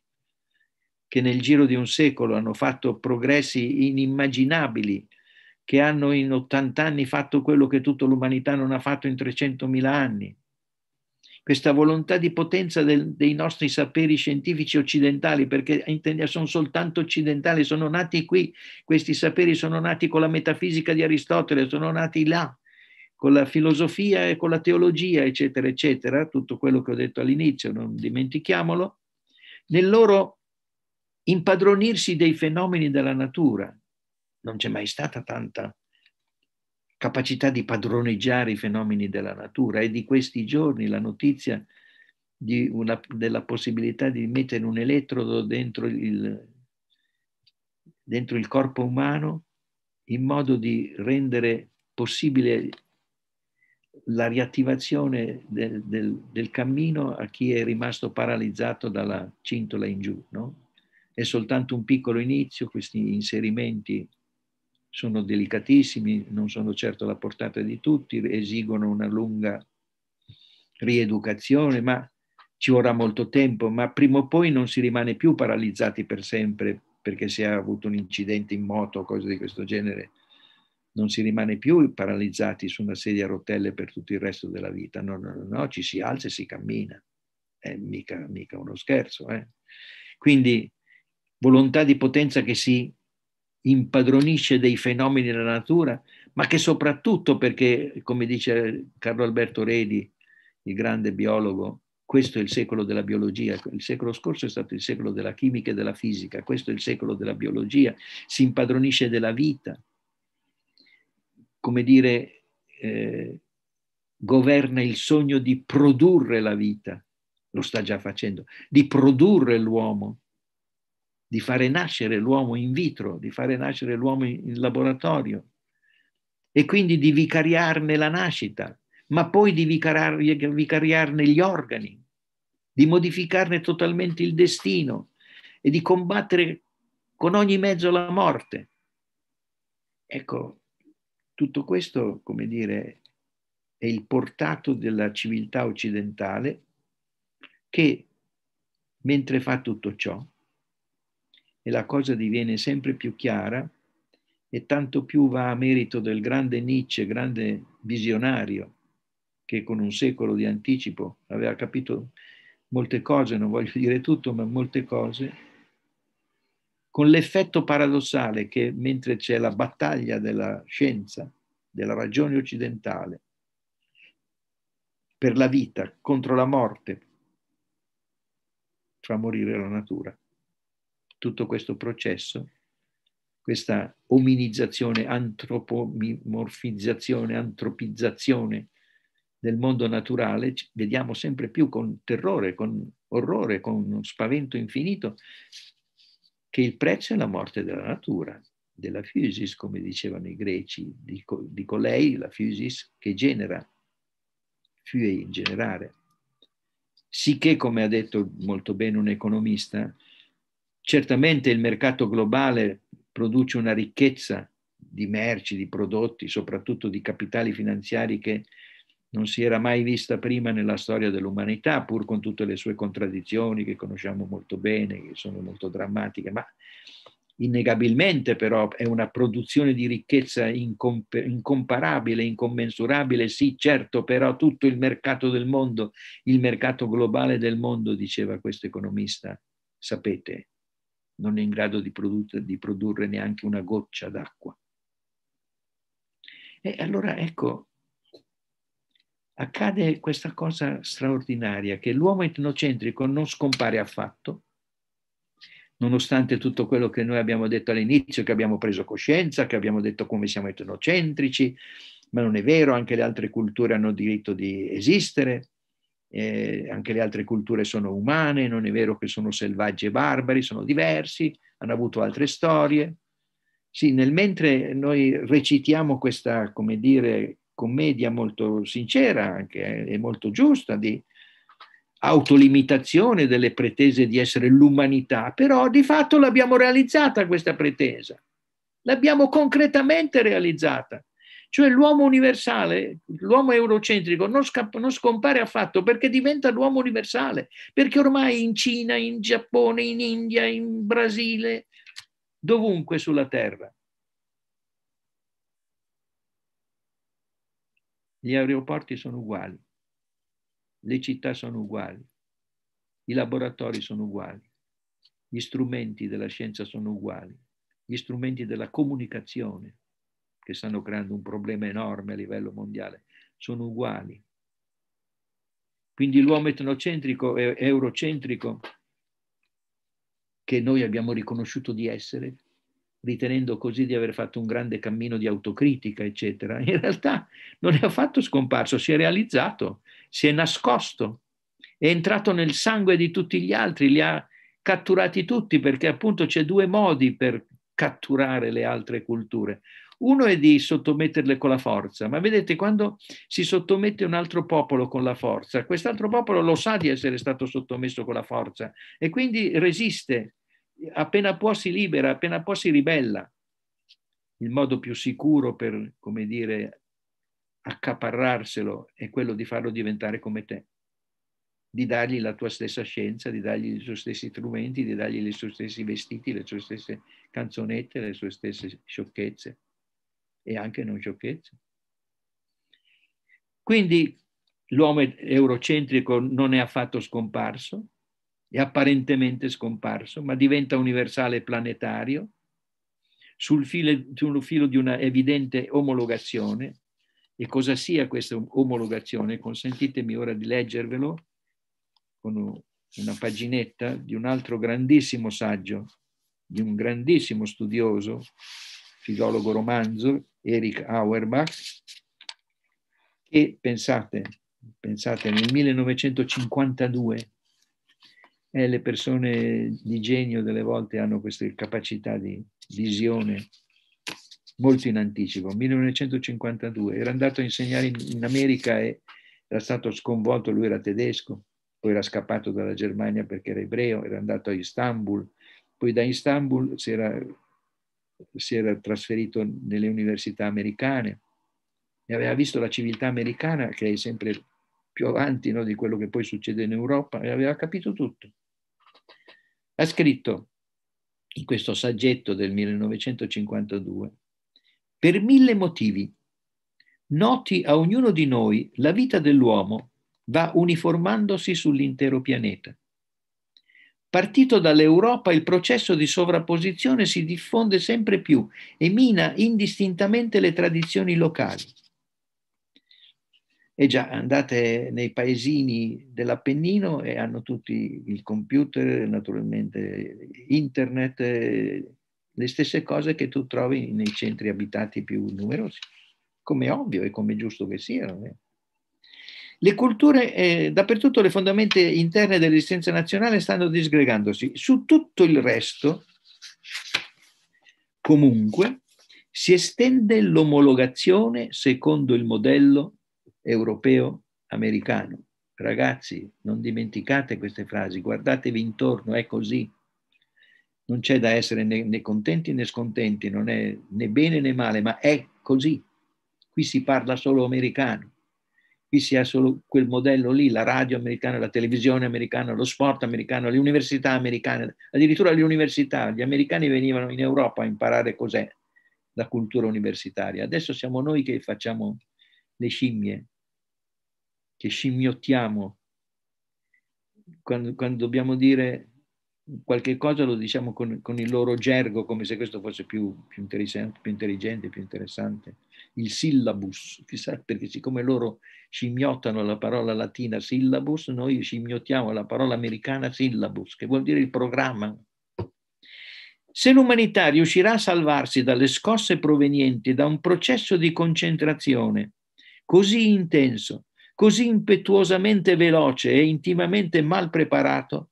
che nel giro di un secolo hanno fatto progressi inimmaginabili che hanno in 80 anni fatto quello che tutta l'umanità non ha fatto in 300.000 anni. Questa volontà di potenza del, dei nostri saperi scientifici occidentali, perché sono soltanto occidentali, sono nati qui, questi saperi sono nati con la metafisica di Aristotele, sono nati là, con la filosofia e con la teologia, eccetera, eccetera, tutto quello che ho detto all'inizio, non dimentichiamolo, nel loro impadronirsi dei fenomeni della natura, non c'è mai stata tanta capacità di padroneggiare i fenomeni della natura e di questi giorni la notizia una, della possibilità di mettere un elettrodo dentro il, dentro il corpo umano in modo di rendere possibile la riattivazione del, del, del, cammino a chi è rimasto paralizzato dalla cintola in giù. No? È soltanto un piccolo inizio, questi inserimenti sono delicatissimi, non sono certo alla portata di tutti, esigono una lunga rieducazione, ma ci vorrà molto tempo, ma prima o poi non si rimane più paralizzati per sempre perché si è avuto un incidente in moto o cose di questo genere. Non si rimane più paralizzati su una sedia a rotelle per tutto il resto della vita, no, no, no, no ci si alza e si cammina. È mica, mica uno scherzo. Eh? Quindi volontà di potenza che si impadronisce dei fenomeni della natura, ma che soprattutto perché, come dice Carlo Alberto Redi, il grande biologo, questo è il secolo della biologia, il secolo scorso è stato il secolo della chimica e della fisica, questo è il secolo della biologia, si impadronisce della vita, come dire, eh, governa il sogno di produrre la vita, lo sta già facendo, di produrre l'uomo, di fare nascere l'uomo in vitro, di fare nascere l'uomo in laboratorio e quindi di vicariarne la nascita, ma poi di vicariarne gli organi, di modificarne totalmente il destino e di combattere con ogni mezzo la morte. Ecco, tutto questo, come dire, è il portato della civiltà occidentale che, mentre fa tutto ciò, e la cosa diviene sempre più chiara e tanto più va a merito del grande Nietzsche, grande visionario, che con un secolo di anticipo aveva capito molte cose, non voglio dire tutto, ma molte cose, con l'effetto paradossale che mentre c'è la battaglia della scienza, della ragione occidentale, per la vita contro la morte, fa morire la natura, tutto questo processo, questa ominizzazione, antropomorfizzazione, antropizzazione del mondo naturale, vediamo sempre più con terrore, con orrore, con spavento infinito, che il prezzo è la morte della natura, della physis, come dicevano i greci, di, co, di colei, la physis, che genera, fiui in generare. Sicché, come ha detto molto bene un economista, Certamente il mercato globale produce una ricchezza di merci, di prodotti, soprattutto di capitali finanziari che non si era mai vista prima nella storia dell'umanità, pur con tutte le sue contraddizioni che conosciamo molto bene, che sono molto drammatiche, ma innegabilmente però è una produzione di ricchezza incomp- incomparabile, incommensurabile, sì certo, però tutto il mercato del mondo, il mercato globale del mondo, diceva questo economista, sapete, non è in grado di produrre, di produrre neanche una goccia d'acqua. E allora ecco, accade questa cosa straordinaria che l'uomo etnocentrico non scompare affatto, nonostante tutto quello che noi abbiamo detto all'inizio, che abbiamo preso coscienza, che abbiamo detto come siamo etnocentrici, ma non è vero, anche le altre culture hanno diritto di esistere, eh, anche le altre culture sono umane, non è vero che sono selvaggi e barbari, sono diversi, hanno avuto altre storie. Sì, nel mentre noi recitiamo questa, come dire, commedia molto sincera anche eh, e molto giusta di autolimitazione delle pretese di essere l'umanità, però di fatto l'abbiamo realizzata questa pretesa, l'abbiamo concretamente realizzata cioè l'uomo universale, l'uomo eurocentrico non, scappa, non scompare affatto perché diventa l'uomo universale, perché ormai in Cina, in Giappone, in India, in Brasile, dovunque sulla Terra. Gli aeroporti sono uguali, le città sono uguali, i laboratori sono uguali, gli strumenti della scienza sono uguali, gli strumenti della comunicazione che stanno creando un problema enorme a livello mondiale, sono uguali. Quindi l'uomo etnocentrico e eurocentrico che noi abbiamo riconosciuto di essere, ritenendo così di aver fatto un grande cammino di autocritica, eccetera, in realtà non è affatto scomparso, si è realizzato, si è nascosto, è entrato nel sangue di tutti gli altri, li ha catturati tutti, perché appunto c'è due modi per catturare le altre culture. Uno è di sottometterle con la forza, ma vedete quando si sottomette un altro popolo con la forza, quest'altro popolo lo sa di essere stato sottomesso con la forza e quindi resiste, appena può si libera, appena può si ribella. Il modo più sicuro per, come dire, accaparrarselo è quello di farlo diventare come te, di dargli la tua stessa scienza, di dargli i suoi stessi strumenti, di dargli i suoi stessi vestiti, le sue stesse canzonette, le sue stesse sciocchezze e anche non sciocchezze. Quindi l'uomo eurocentrico non è affatto scomparso, è apparentemente scomparso, ma diventa universale e planetario sul filo, sul filo di una evidente omologazione. E cosa sia questa omologazione? Consentitemi ora di leggervelo con una paginetta di un altro grandissimo saggio, di un grandissimo studioso, filologo romanzo, Eric Auerbach, che pensate, pensate nel 1952 eh, le persone di genio delle volte hanno queste capacità di visione molto in anticipo. 1952 era andato a insegnare in, in America e era stato sconvolto, lui era tedesco, poi era scappato dalla Germania perché era ebreo, era andato a Istanbul, poi da Istanbul si era si era trasferito nelle università americane e aveva visto la civiltà americana che è sempre più avanti no, di quello che poi succede in Europa e aveva capito tutto. Ha scritto in questo saggetto del 1952, per mille motivi, noti a ognuno di noi, la vita dell'uomo va uniformandosi sull'intero pianeta. Partito dall'Europa, il processo di sovrapposizione si diffonde sempre più e mina indistintamente le tradizioni locali. E già andate nei paesini dell'Appennino e hanno tutti il computer, naturalmente internet, eh, le stesse cose che tu trovi nei centri abitati più numerosi, come ovvio e come giusto che siano. Eh? Le culture eh, dappertutto, le fondamenta interne dell'esistenza nazionale stanno disgregandosi. Su tutto il resto, comunque, si estende l'omologazione secondo il modello europeo-americano. Ragazzi, non dimenticate queste frasi, guardatevi intorno, è così. Non c'è da essere né, né contenti né scontenti, non è né bene né male, ma è così. Qui si parla solo americano qui si ha solo quel modello lì, la radio americana, la televisione americana, lo sport americano, le università americane, addirittura le università, gli americani venivano in Europa a imparare cos'è la cultura universitaria. Adesso siamo noi che facciamo le scimmie, che scimmiottiamo quando, quando dobbiamo dire qualche cosa lo diciamo con, con, il loro gergo, come se questo fosse più, più, interessante, più intelligente, più interessante. Il syllabus, chissà perché siccome loro scimmiottano la parola latina syllabus, noi scimmiottiamo la parola americana syllabus, che vuol dire il programma. Se l'umanità riuscirà a salvarsi dalle scosse provenienti da un processo di concentrazione così intenso, così impetuosamente veloce e intimamente mal preparato,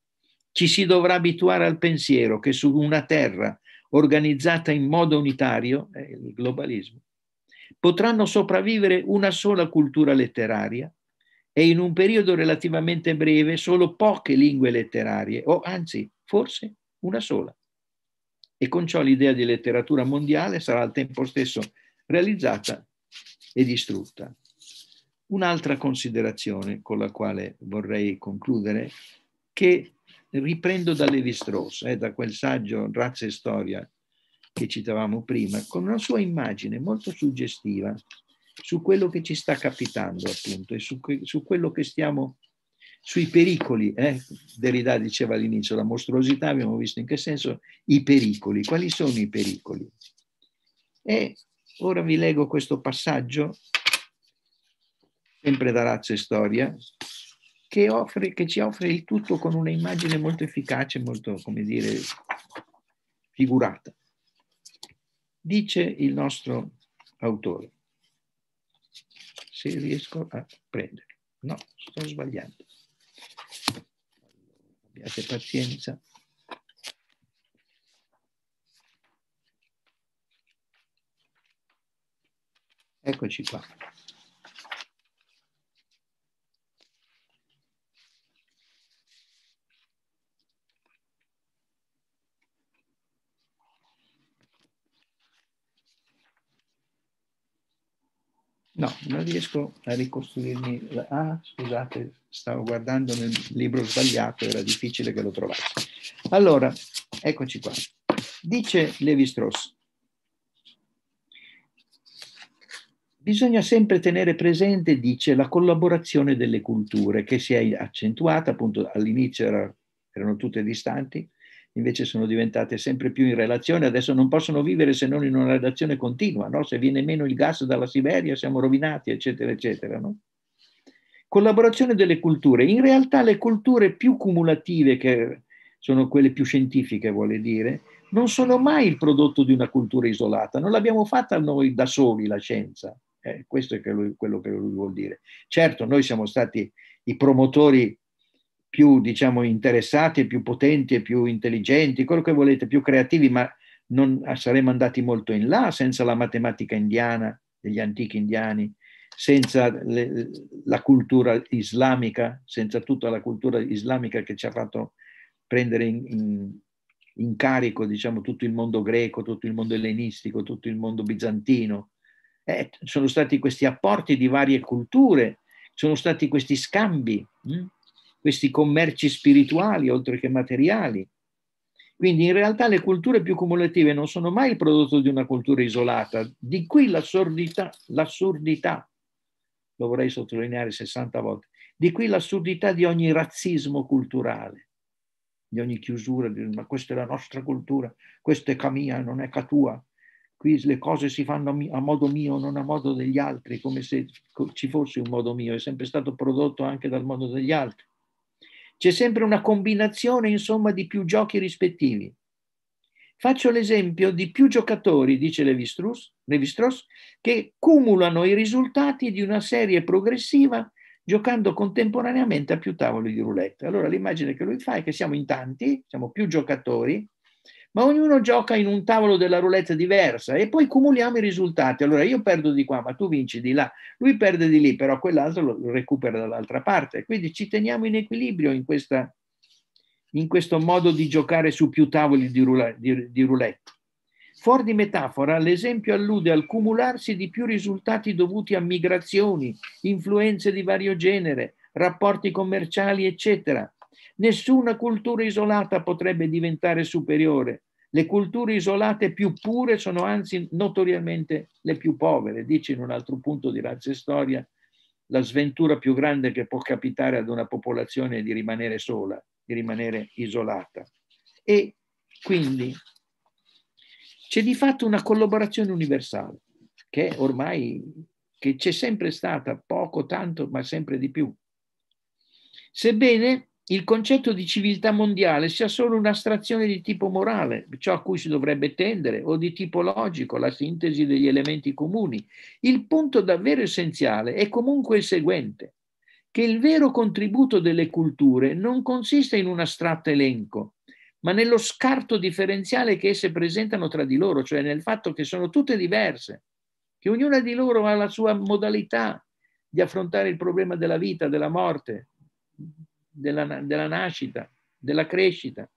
ci si dovrà abituare al pensiero che su una terra organizzata in modo unitario, è eh, il globalismo, potranno sopravvivere una sola cultura letteraria e in un periodo relativamente breve solo poche lingue letterarie, o anzi, forse una sola. E con ciò l'idea di letteratura mondiale sarà al tempo stesso realizzata e distrutta. Un'altra considerazione con la quale vorrei concludere, che riprendo da Levi-Strauss, eh, da quel saggio Razza e Storia che citavamo prima, con una sua immagine molto suggestiva su quello che ci sta capitando appunto e su, que su quello che stiamo sui pericoli, eh? Derrida diceva all'inizio la mostruosità, abbiamo visto in che senso, i pericoli, quali sono i pericoli? E ora vi leggo questo passaggio, sempre da Razza e Storia, che, offre, che ci offre il tutto con una immagine molto efficace, molto, come dire, figurata. Dice il nostro autore, se riesco a prenderlo. No, sto sbagliando. Abbiate pazienza. Eccoci qua. No, non riesco a ricostruirmi. Ah, scusate, stavo guardando nel libro sbagliato, era difficile che lo trovassi. Allora, eccoci qua. Dice Levi Strauss, Bisogna sempre tenere presente, dice, la collaborazione delle culture che si è accentuata, appunto all'inizio era, erano tutte distanti, invece sono diventate sempre più in relazione, adesso non possono vivere se non in una relazione continua, no? se viene meno il gas dalla Siberia siamo rovinati, eccetera, eccetera. No? Collaborazione delle culture. In realtà le culture più cumulative, che sono quelle più scientifiche, vuole dire, non sono mai il prodotto di una cultura isolata, non l'abbiamo fatta noi da soli la scienza. Eh, questo è quello che lui vuol dire. Certo, noi siamo stati i promotori più diciamo, interessati, più potenti, e più intelligenti, quello che volete, più creativi, ma non ah, saremmo andati molto in là senza la matematica indiana, degli antichi indiani, senza le, la cultura islamica, senza tutta la cultura islamica che ci ha fatto prendere in, in, in carico diciamo, tutto il mondo greco, tutto il mondo ellenistico, tutto il mondo bizantino. Eh, sono stati questi apporti di varie culture, sono stati questi scambi. Mh? Hm? questi commerci spirituali oltre che materiali. Quindi in realtà le culture più cumulative non sono mai il prodotto di una cultura isolata, di qui l'assurdità, l'assurdità, lo vorrei sottolineare 60 volte, di qui l'assurdità di ogni razzismo culturale, di ogni chiusura, di, ma questa è la nostra cultura, questa è camia, non è catua, qui le cose si fanno a modo mio, non a modo degli altri, come se ci fosse un modo mio, è sempre stato prodotto anche dal modo degli altri. C'è sempre una combinazione, insomma, di più giochi rispettivi. Faccio l'esempio di più giocatori, dice Levi-Strauss, Levi-Strauss, che cumulano i risultati di una serie progressiva giocando contemporaneamente a più tavoli di roulette. Allora l'immagine che lui fa è che siamo in tanti, siamo più giocatori, ma ognuno gioca in un tavolo della roulette diversa e poi cumuliamo i risultati. Allora io perdo di qua, ma tu vinci di là, lui perde di lì, però quell'altro lo recupera dall'altra parte. Quindi ci teniamo in equilibrio in, questa, in questo modo di giocare su più tavoli di, di, di roulette. Fuori di metafora, l'esempio allude al cumularsi di più risultati dovuti a migrazioni, influenze di vario genere, rapporti commerciali, eccetera Nessuna cultura isolata potrebbe diventare superiore. Le culture isolate più pure sono anzi notoriamente le più povere, dice in un altro punto di Razza e Storia, la sventura più grande che può capitare ad una popolazione è di rimanere sola, di rimanere isolata. E quindi c'è di fatto una collaborazione universale che ormai che c'è sempre stata, poco, tanto, ma sempre di più. Sebbene il concetto di civiltà mondiale sia solo un'astrazione di tipo morale, ciò a cui si dovrebbe tendere, o di tipo logico, la sintesi degli elementi comuni. Il punto davvero essenziale è comunque il seguente, che il vero contributo delle culture non consiste in un astratto elenco, ma nello scarto differenziale che esse presentano tra di loro, cioè nel fatto che sono tutte diverse, che ognuna di loro ha la sua modalità di affrontare il problema della vita, della morte, della, della nascita, della crescita.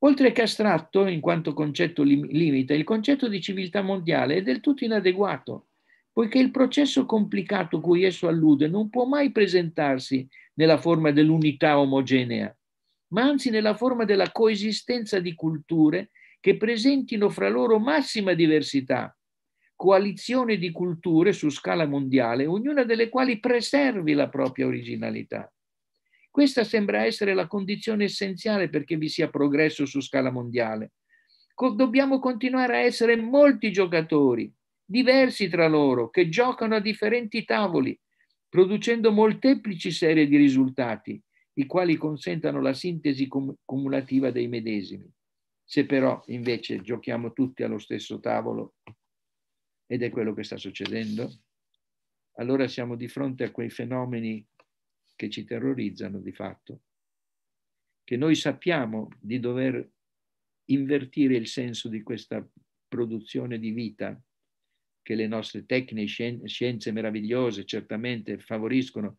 Oltre che astratto, in quanto concetto limite, il concetto di civiltà mondiale è del tutto inadeguato, poiché il processo complicato cui esso allude non può mai presentarsi nella forma dell'unità omogenea, ma anzi nella forma della coesistenza di culture che presentino fra loro massima diversità, coalizione di culture su scala mondiale, ognuna delle quali preservi la propria originalità. Questa sembra essere la condizione essenziale perché vi sia progresso su scala mondiale. Dobbiamo continuare a essere molti giocatori, diversi tra loro, che giocano a differenti tavoli, producendo molteplici serie di risultati, i quali consentano la sintesi cumulativa dei medesimi. Se però invece giochiamo tutti allo stesso tavolo, ed è quello che sta succedendo, allora siamo di fronte a quei fenomeni che ci terrorizzano di fatto, che noi sappiamo di dover invertire il senso di questa produzione di vita che le nostre tecniche, scienze meravigliose certamente favoriscono,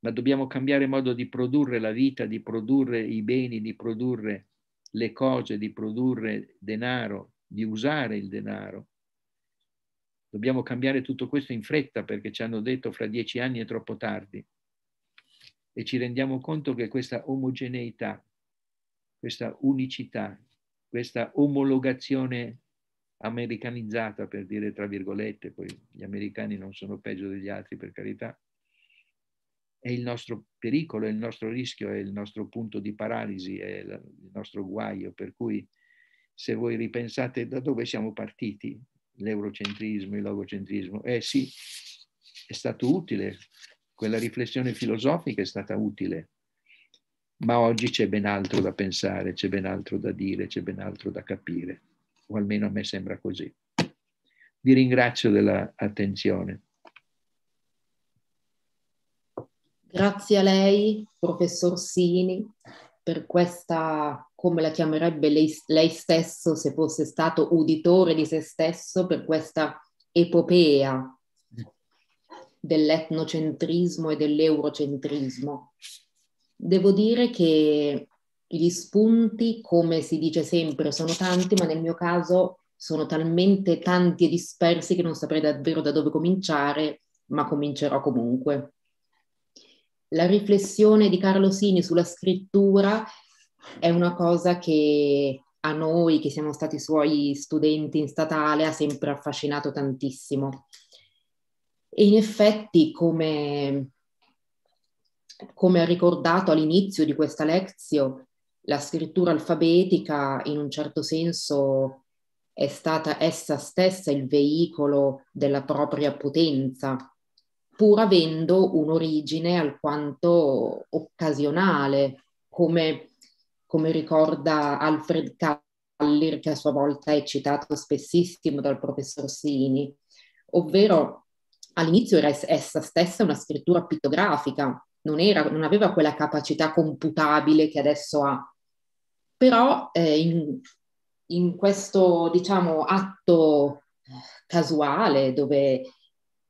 ma dobbiamo cambiare modo di produrre la vita, di produrre i beni, di produrre le cose, di produrre denaro, di usare il denaro. Dobbiamo cambiare tutto questo in fretta perché ci hanno detto fra dieci anni è troppo tardi e ci rendiamo conto che questa omogeneità, questa unicità, questa omologazione americanizzata, per dire tra virgolette, poi gli americani non sono peggio degli altri per carità, è il nostro pericolo, è il nostro rischio, è il nostro punto di paralisi, è il nostro guaio, per cui se voi ripensate da dove siamo partiti, l'eurocentrismo, il logocentrismo, eh sì, è stato utile quella riflessione filosofica è stata utile, ma oggi c'è ben altro da pensare, c'è ben altro da dire, c'è ben altro da capire, o almeno a me sembra così. Vi ringrazio dell'attenzione. Grazie a lei, professor Sini, per questa, come la chiamerebbe lei, lei stesso se fosse stato uditore di se stesso, per questa epopea dell'etnocentrismo e dell'eurocentrismo. Devo dire che gli spunti, come si dice sempre, sono tanti, ma nel mio caso sono talmente tanti e dispersi che non saprei davvero da dove cominciare, ma comincerò comunque. La riflessione di Carlo Sini sulla scrittura è una cosa che a noi, che siamo stati suoi studenti in statale, ha sempre affascinato tantissimo e in effetti, come, come ha ricordato all'inizio di questa lezione, la scrittura alfabetica in un certo senso è stata essa stessa il veicolo della propria potenza, pur avendo un'origine alquanto occasionale, come, come ricorda Alfred Kallir, che a sua volta è citato spessissimo dal professor Sini, ovvero all'inizio era essa stessa una scrittura pittografica, non, era, non aveva quella capacità computabile che adesso ha. Però eh, in, in, questo, diciamo, atto eh, casuale dove,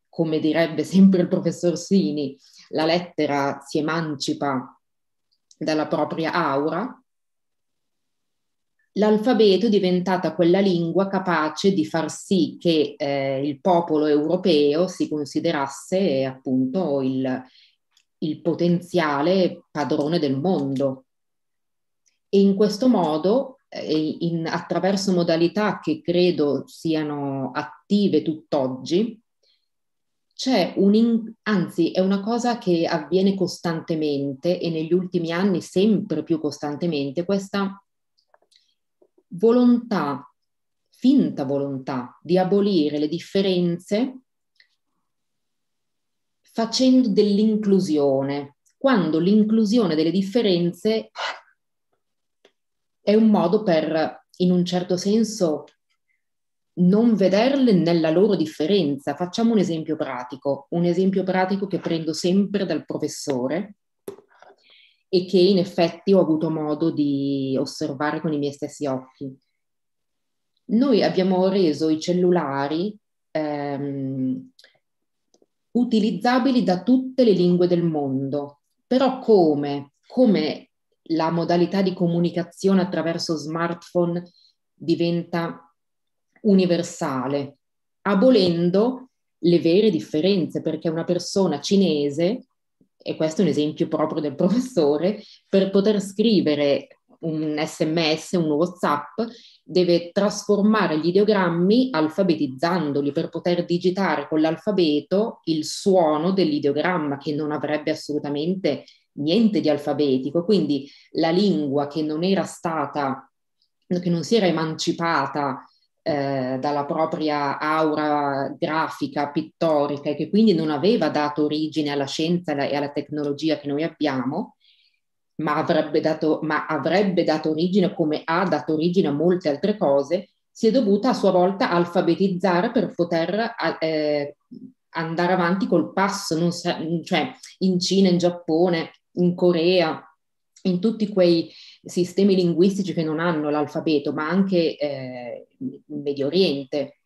come direbbe sempre il professor Sini, la lettera si emancipa dalla propria aura, l'alfabeto è diventata quella lingua capace di far sì che eh, il popolo europeo si considerasse appunto il, il, potenziale padrone del mondo. E in questo modo, eh, in, attraverso modalità che credo siano attive tutt'oggi, c'è un, in, anzi è una cosa che avviene costantemente e negli ultimi anni sempre più costantemente, questa volontà, finta volontà di abolire le differenze facendo dell'inclusione, quando l'inclusione delle differenze è un modo per, in un certo senso, non vederle nella loro differenza. Facciamo un esempio pratico, un esempio pratico che prendo sempre dal professore, e che in effetti ho avuto modo di osservare con i miei stessi occhi. Noi abbiamo reso i cellulari ehm, utilizzabili da tutte le lingue del mondo, però come? Come la modalità di comunicazione attraverso smartphone diventa universale, abolendo le vere differenze, perché una persona cinese e questo è un esempio proprio del professore, per poter scrivere un sms, un whatsapp, deve trasformare gli ideogrammi alfabetizzandoli per poter digitare con l'alfabeto il suono dell'ideogramma che non avrebbe assolutamente niente di alfabetico. Quindi la lingua che non era stata, che non si era emancipata eh, dalla propria aura grafica, pittorica e che quindi non aveva dato origine alla scienza e alla tecnologia che noi abbiamo, ma avrebbe, dato, ma avrebbe dato origine come ha dato origine a molte altre cose, si è dovuta a sua volta alfabetizzare per poter eh, andare avanti col passo, sa, cioè in Cina, in Giappone, in Corea, in tutti quei sistemi linguistici che non hanno l'alfabeto, ma anche eh, in Medio Oriente.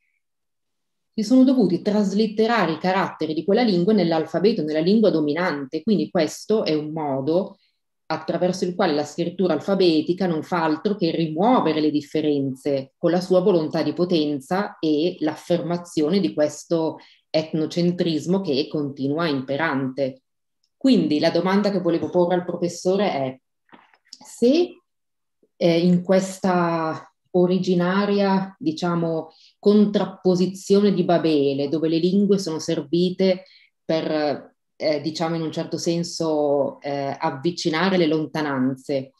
Si sono dovuti traslitterare i caratteri di quella lingua nell'alfabeto, nella lingua dominante, quindi questo è un modo attraverso il quale la scrittura alfabetica non fa altro che rimuovere le differenze con la sua volontà di potenza e l'affermazione di questo etnocentrismo che continua imperante. Quindi la domanda che volevo porre al professore è diversi eh, in questa originaria, diciamo, contrapposizione di Babele, dove le lingue sono servite per, eh, diciamo, in un certo senso eh, avvicinare le lontananze.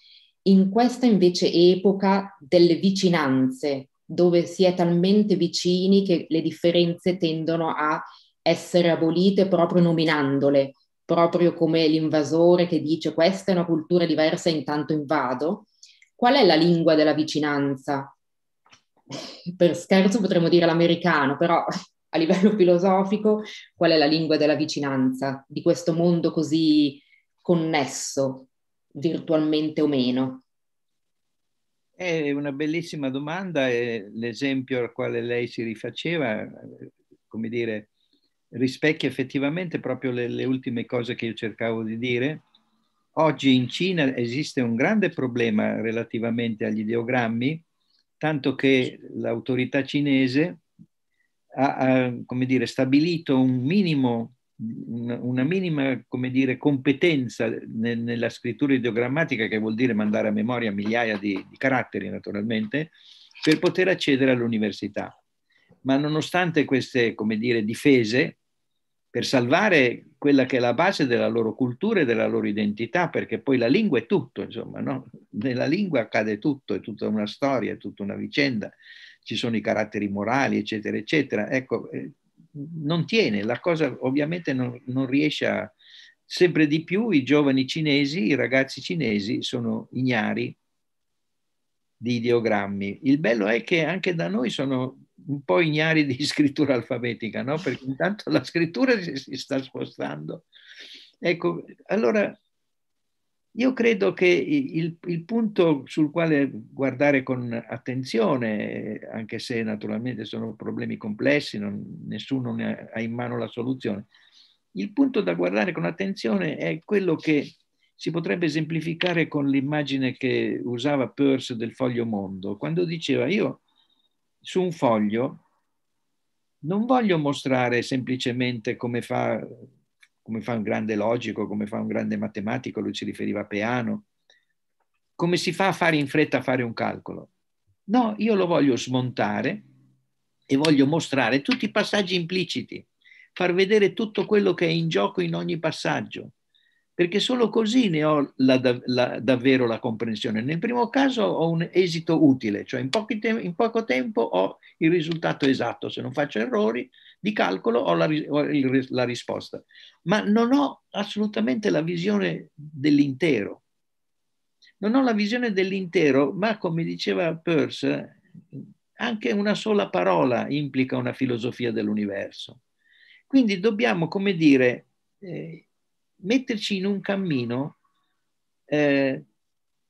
In questa invece epoca delle vicinanze, dove si è talmente vicini che le differenze tendono a essere abolite proprio nominandole, proprio come l'invasore che dice questa è una cultura diversa e intanto invado, qual è la lingua della vicinanza? Per scherzo potremmo dire l'americano, però a livello filosofico qual è la lingua della vicinanza di questo mondo così connesso, virtualmente o meno? È una bellissima domanda e l'esempio al quale lei si rifaceva, come dire, rispecchia effettivamente proprio le, le ultime cose che io cercavo di dire. Oggi in Cina esiste un grande problema relativamente agli ideogrammi, tanto che l'autorità cinese ha, ha dire, stabilito un minimo, una, una minima dire, competenza ne, nella scrittura ideogrammatica, che vuol dire mandare a memoria migliaia di, di caratteri naturalmente, per poter accedere all'università. Ma nonostante queste dire, difese, per salvare quella che è la base della loro cultura e della loro identità, perché poi la lingua è tutto, insomma, no? nella lingua accade tutto, è tutta una storia, è tutta una vicenda, ci sono i caratteri morali, eccetera, eccetera. Ecco, eh, non tiene, la cosa ovviamente non, non riesce a... Sempre di più i giovani cinesi, i ragazzi cinesi sono ignari di ideogrammi. Il bello è che anche da noi sono un po' ignari di scrittura alfabetica, no? perché intanto la scrittura si, si sta spostando. Ecco, allora io credo che il, il, punto sul quale guardare con attenzione, anche se naturalmente sono problemi complessi, non, nessuno ha, ha in mano la soluzione, il punto da guardare con attenzione è quello che si potrebbe esemplificare con l'immagine che usava Peirce del foglio mondo, quando diceva io su un foglio non voglio mostrare semplicemente come fa, come fa un grande logico, come fa un grande matematico, lui ci riferiva a Peano, come si fa a fare in fretta a fare un calcolo. No, io lo voglio smontare e voglio mostrare tutti i passaggi impliciti, far vedere tutto quello che è in gioco in ogni passaggio, perché solo così ne ho la, la, davvero la comprensione. Nel primo caso ho un esito utile, cioè in, te- in, poco tempo ho il risultato esatto, se non faccio errori di calcolo ho la, ho il, la risposta, ma non ho assolutamente la visione dell'intero. Non ho la visione dell'intero, ma come diceva Peirce, anche una sola parola implica una filosofia dell'universo. Quindi dobbiamo, come dire, eh, metterci in un cammino eh,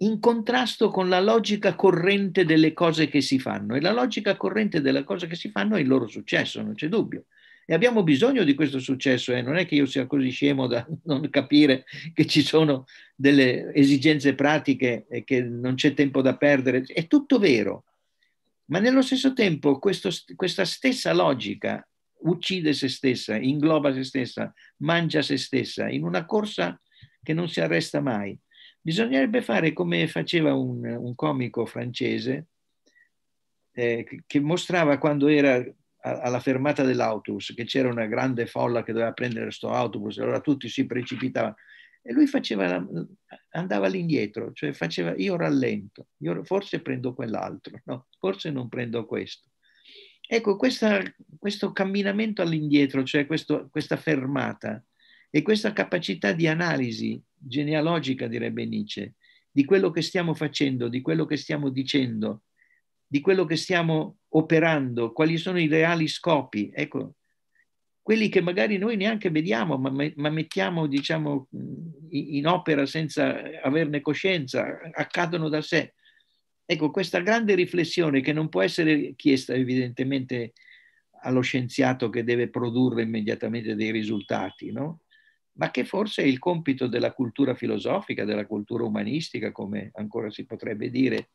in contrasto con la logica corrente delle cose che si fanno. E la logica corrente delle cose che si fanno è il loro successo, non c'è dubbio. E abbiamo bisogno di questo successo, eh? non è che io sia così scemo da non capire che ci sono delle esigenze pratiche e che non c'è tempo da perdere, è tutto vero. Ma nello stesso tempo questo, questa stessa logica uccide se stessa, ingloba se stessa, mangia se stessa, in una corsa che non si arresta mai. Bisognerebbe fare come faceva un, un comico francese eh, che mostrava quando era alla fermata dell'autobus, che c'era una grande folla che doveva prendere questo autobus, allora tutti si precipitavano. E lui faceva, andava all'indietro, cioè faceva io rallento, io forse prendo quell'altro, no, forse non prendo questo. Ecco, questa, questo camminamento all'indietro, cioè questo, questa fermata e questa capacità di analisi genealogica, direbbe Nietzsche, di quello che stiamo facendo, di quello che stiamo dicendo, di quello che stiamo operando, quali sono i reali scopi, ecco, quelli che magari noi neanche vediamo, ma, ma mettiamo, diciamo, in opera senza averne coscienza, accadono da sé. Ecco, questa grande riflessione che non può essere chiesta evidentemente allo scienziato che deve produrre immediatamente dei risultati, no? ma che forse è il compito della cultura filosofica, della cultura umanistica, come ancora si potrebbe dire,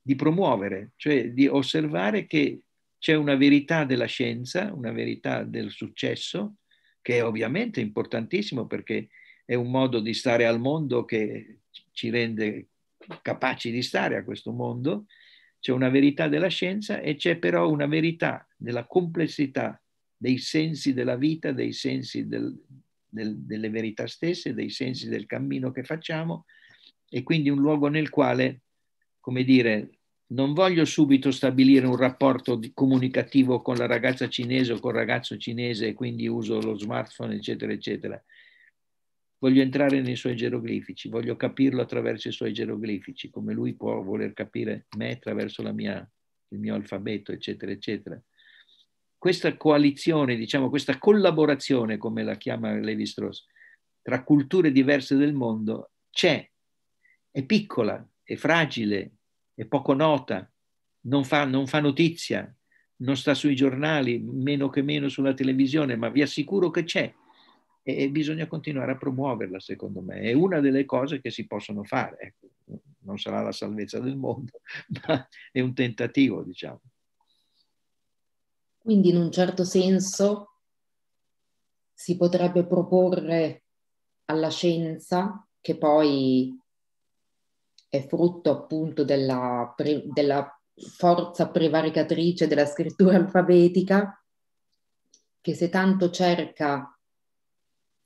di promuovere, cioè di osservare che c'è una verità della scienza, una verità del successo, che è ovviamente importantissimo perché è un modo di stare al mondo che ci rende capaci di stare a questo mondo, c'è una verità della scienza e c'è però una verità della complessità dei sensi della vita, dei sensi del, del, delle verità stesse, dei sensi del cammino che facciamo e quindi un luogo nel quale, come dire, non voglio subito stabilire un rapporto di, comunicativo con la ragazza cinese o col ragazzo cinese e quindi uso lo smartphone, eccetera, eccetera voglio entrare nei suoi geroglifici, voglio capirlo attraverso i suoi geroglifici, come lui può voler capire me attraverso mia, il mio alfabeto, eccetera, eccetera. Questa coalizione, diciamo, questa collaborazione, come la chiama Levi Strauss, tra culture diverse del mondo c'è, è piccola, è fragile, è poco nota, non fa, non fa notizia, non sta sui giornali, meno che meno sulla televisione, ma vi assicuro che c'è e, bisogna continuare a promuoverla, secondo me. È una delle cose che si possono fare. Ecco, non sarà la salvezza del mondo, ma è un tentativo, diciamo. Quindi in un certo senso si potrebbe proporre alla scienza, che poi è frutto appunto della, pre, della forza prevaricatrice della scrittura alfabetica, che se tanto cerca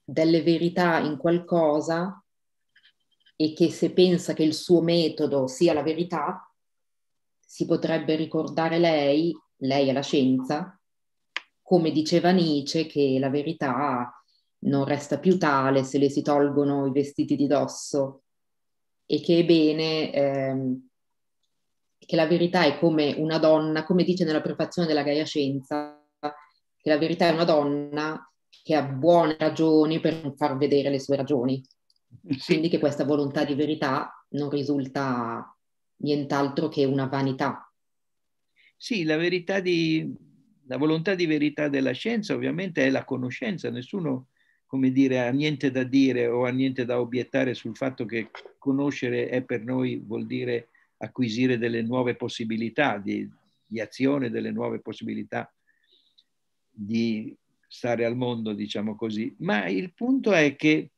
delle verità in qualcosa e che se pensa che il suo metodo sia la verità, si potrebbe ricordare lei, lei è la scienza, come diceva Nietzsche, che la verità non resta più tale se le si tolgono i vestiti di dosso e che è bene ehm, che la verità è come una donna, come dice nella prefazione della Gaia Scienza, che la verità è una donna che ha buone ragioni per non far vedere le sue ragioni. Quindi che questa volontà di verità non risulta nient'altro che una vanità. Sì, la, di, la volontà di verità della scienza ovviamente è la conoscenza, nessuno come dire, ha niente da dire o ha niente da obiettare sul fatto che conoscere è per noi vuol dire acquisire delle nuove possibilità di, di azione, delle nuove possibilità di stare al mondo, diciamo così, ma il punto è che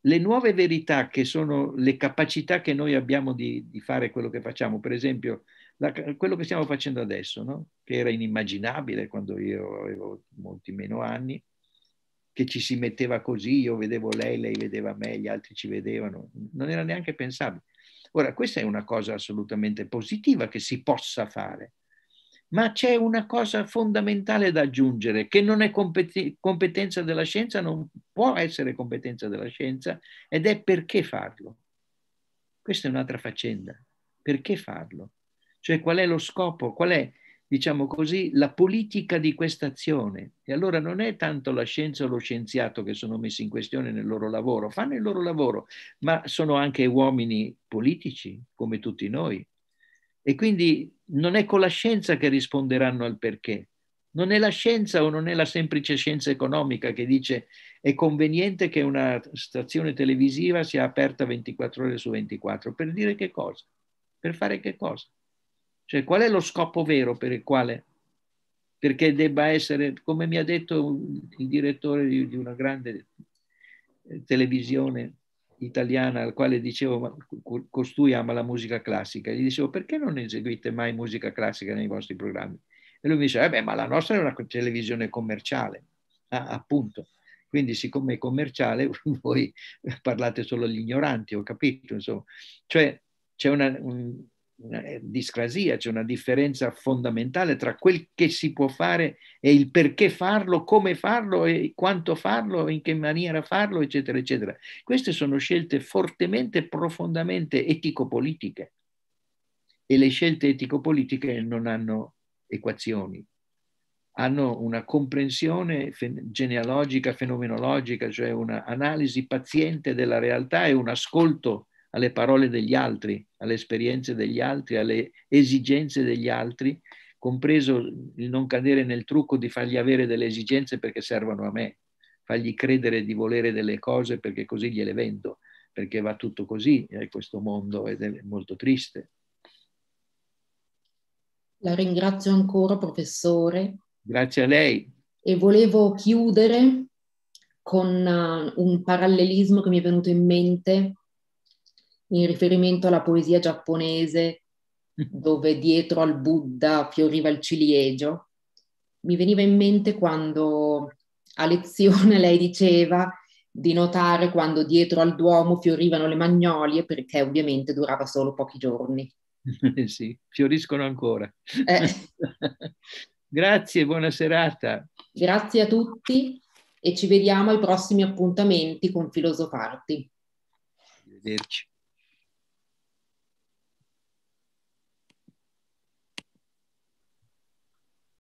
le nuove verità che sono le capacità che noi abbiamo di, di fare quello che facciamo, per esempio la, quello che stiamo facendo adesso, no? che era inimmaginabile quando io avevo molti meno anni, che ci si metteva così, io vedevo lei, lei vedeva me, gli altri ci vedevano, non era neanche pensabile. Ora, questa è una cosa assolutamente positiva che si possa fare, ma c'è una cosa fondamentale da aggiungere, che non è competenza della scienza, non può essere competenza della scienza, ed è perché farlo. Questa è un'altra faccenda. Perché farlo? Cioè qual è lo scopo, qual è, diciamo così, la politica di questa azione? E allora non è tanto la scienza o lo scienziato che sono messi in questione nel loro lavoro, fanno il loro lavoro, ma sono anche uomini politici, come tutti noi. E quindi non è con la scienza che risponderanno al perché. Non è la scienza o non è la semplice scienza economica che dice è conveniente che una stazione televisiva sia aperta 24 ore su 24. Per dire che cosa? Per fare che cosa? Cioè qual è lo scopo vero per il quale? Perché debba essere, come mi ha detto il direttore di una grande eh, televisione italiana al quale dicevo costui ama la musica classica, gli dicevo perché non eseguite mai musica classica nei vostri programmi? E lui mi diceva, eh beh, ma la nostra è una televisione commerciale, ah, appunto. Quindi siccome è commerciale, voi parlate solo agli ignoranti, ho capito, insomma. Cioè c'è una, eh, discrasia, c'è una differenza fondamentale tra quel che si può fare e il perché farlo, come farlo e quanto farlo, in che maniera farlo, eccetera, eccetera. Queste sono scelte fortemente, profondamente etico-politiche e le scelte etico-politiche non hanno equazioni, hanno una comprensione genealogica, fenomenologica, cioè un'analisi paziente della realtà e un ascolto alle parole degli altri, alle esperienze degli altri, alle esigenze degli altri, compreso il non cadere nel trucco di fargli avere delle esigenze perché servono a me, fargli credere di volere delle cose perché così gliele vendo, perché va tutto così in eh, questo mondo ed è molto triste. La ringrazio ancora, professore. Grazie a lei. E volevo chiudere con eh, un parallelismo che mi è venuto in mente in riferimento alla poesia giapponese mm. dove dietro al Buddha fioriva il ciliegio, mi veniva in mente quando a lezione lei diceva di notare quando dietro al Duomo fiorivano le magnolie perché ovviamente durava solo pochi giorni. sì, fioriscono ancora. Eh. Grazie, buona serata. Grazie a tutti e ci vediamo ai prossimi appuntamenti con Filosofarti. Arrivederci.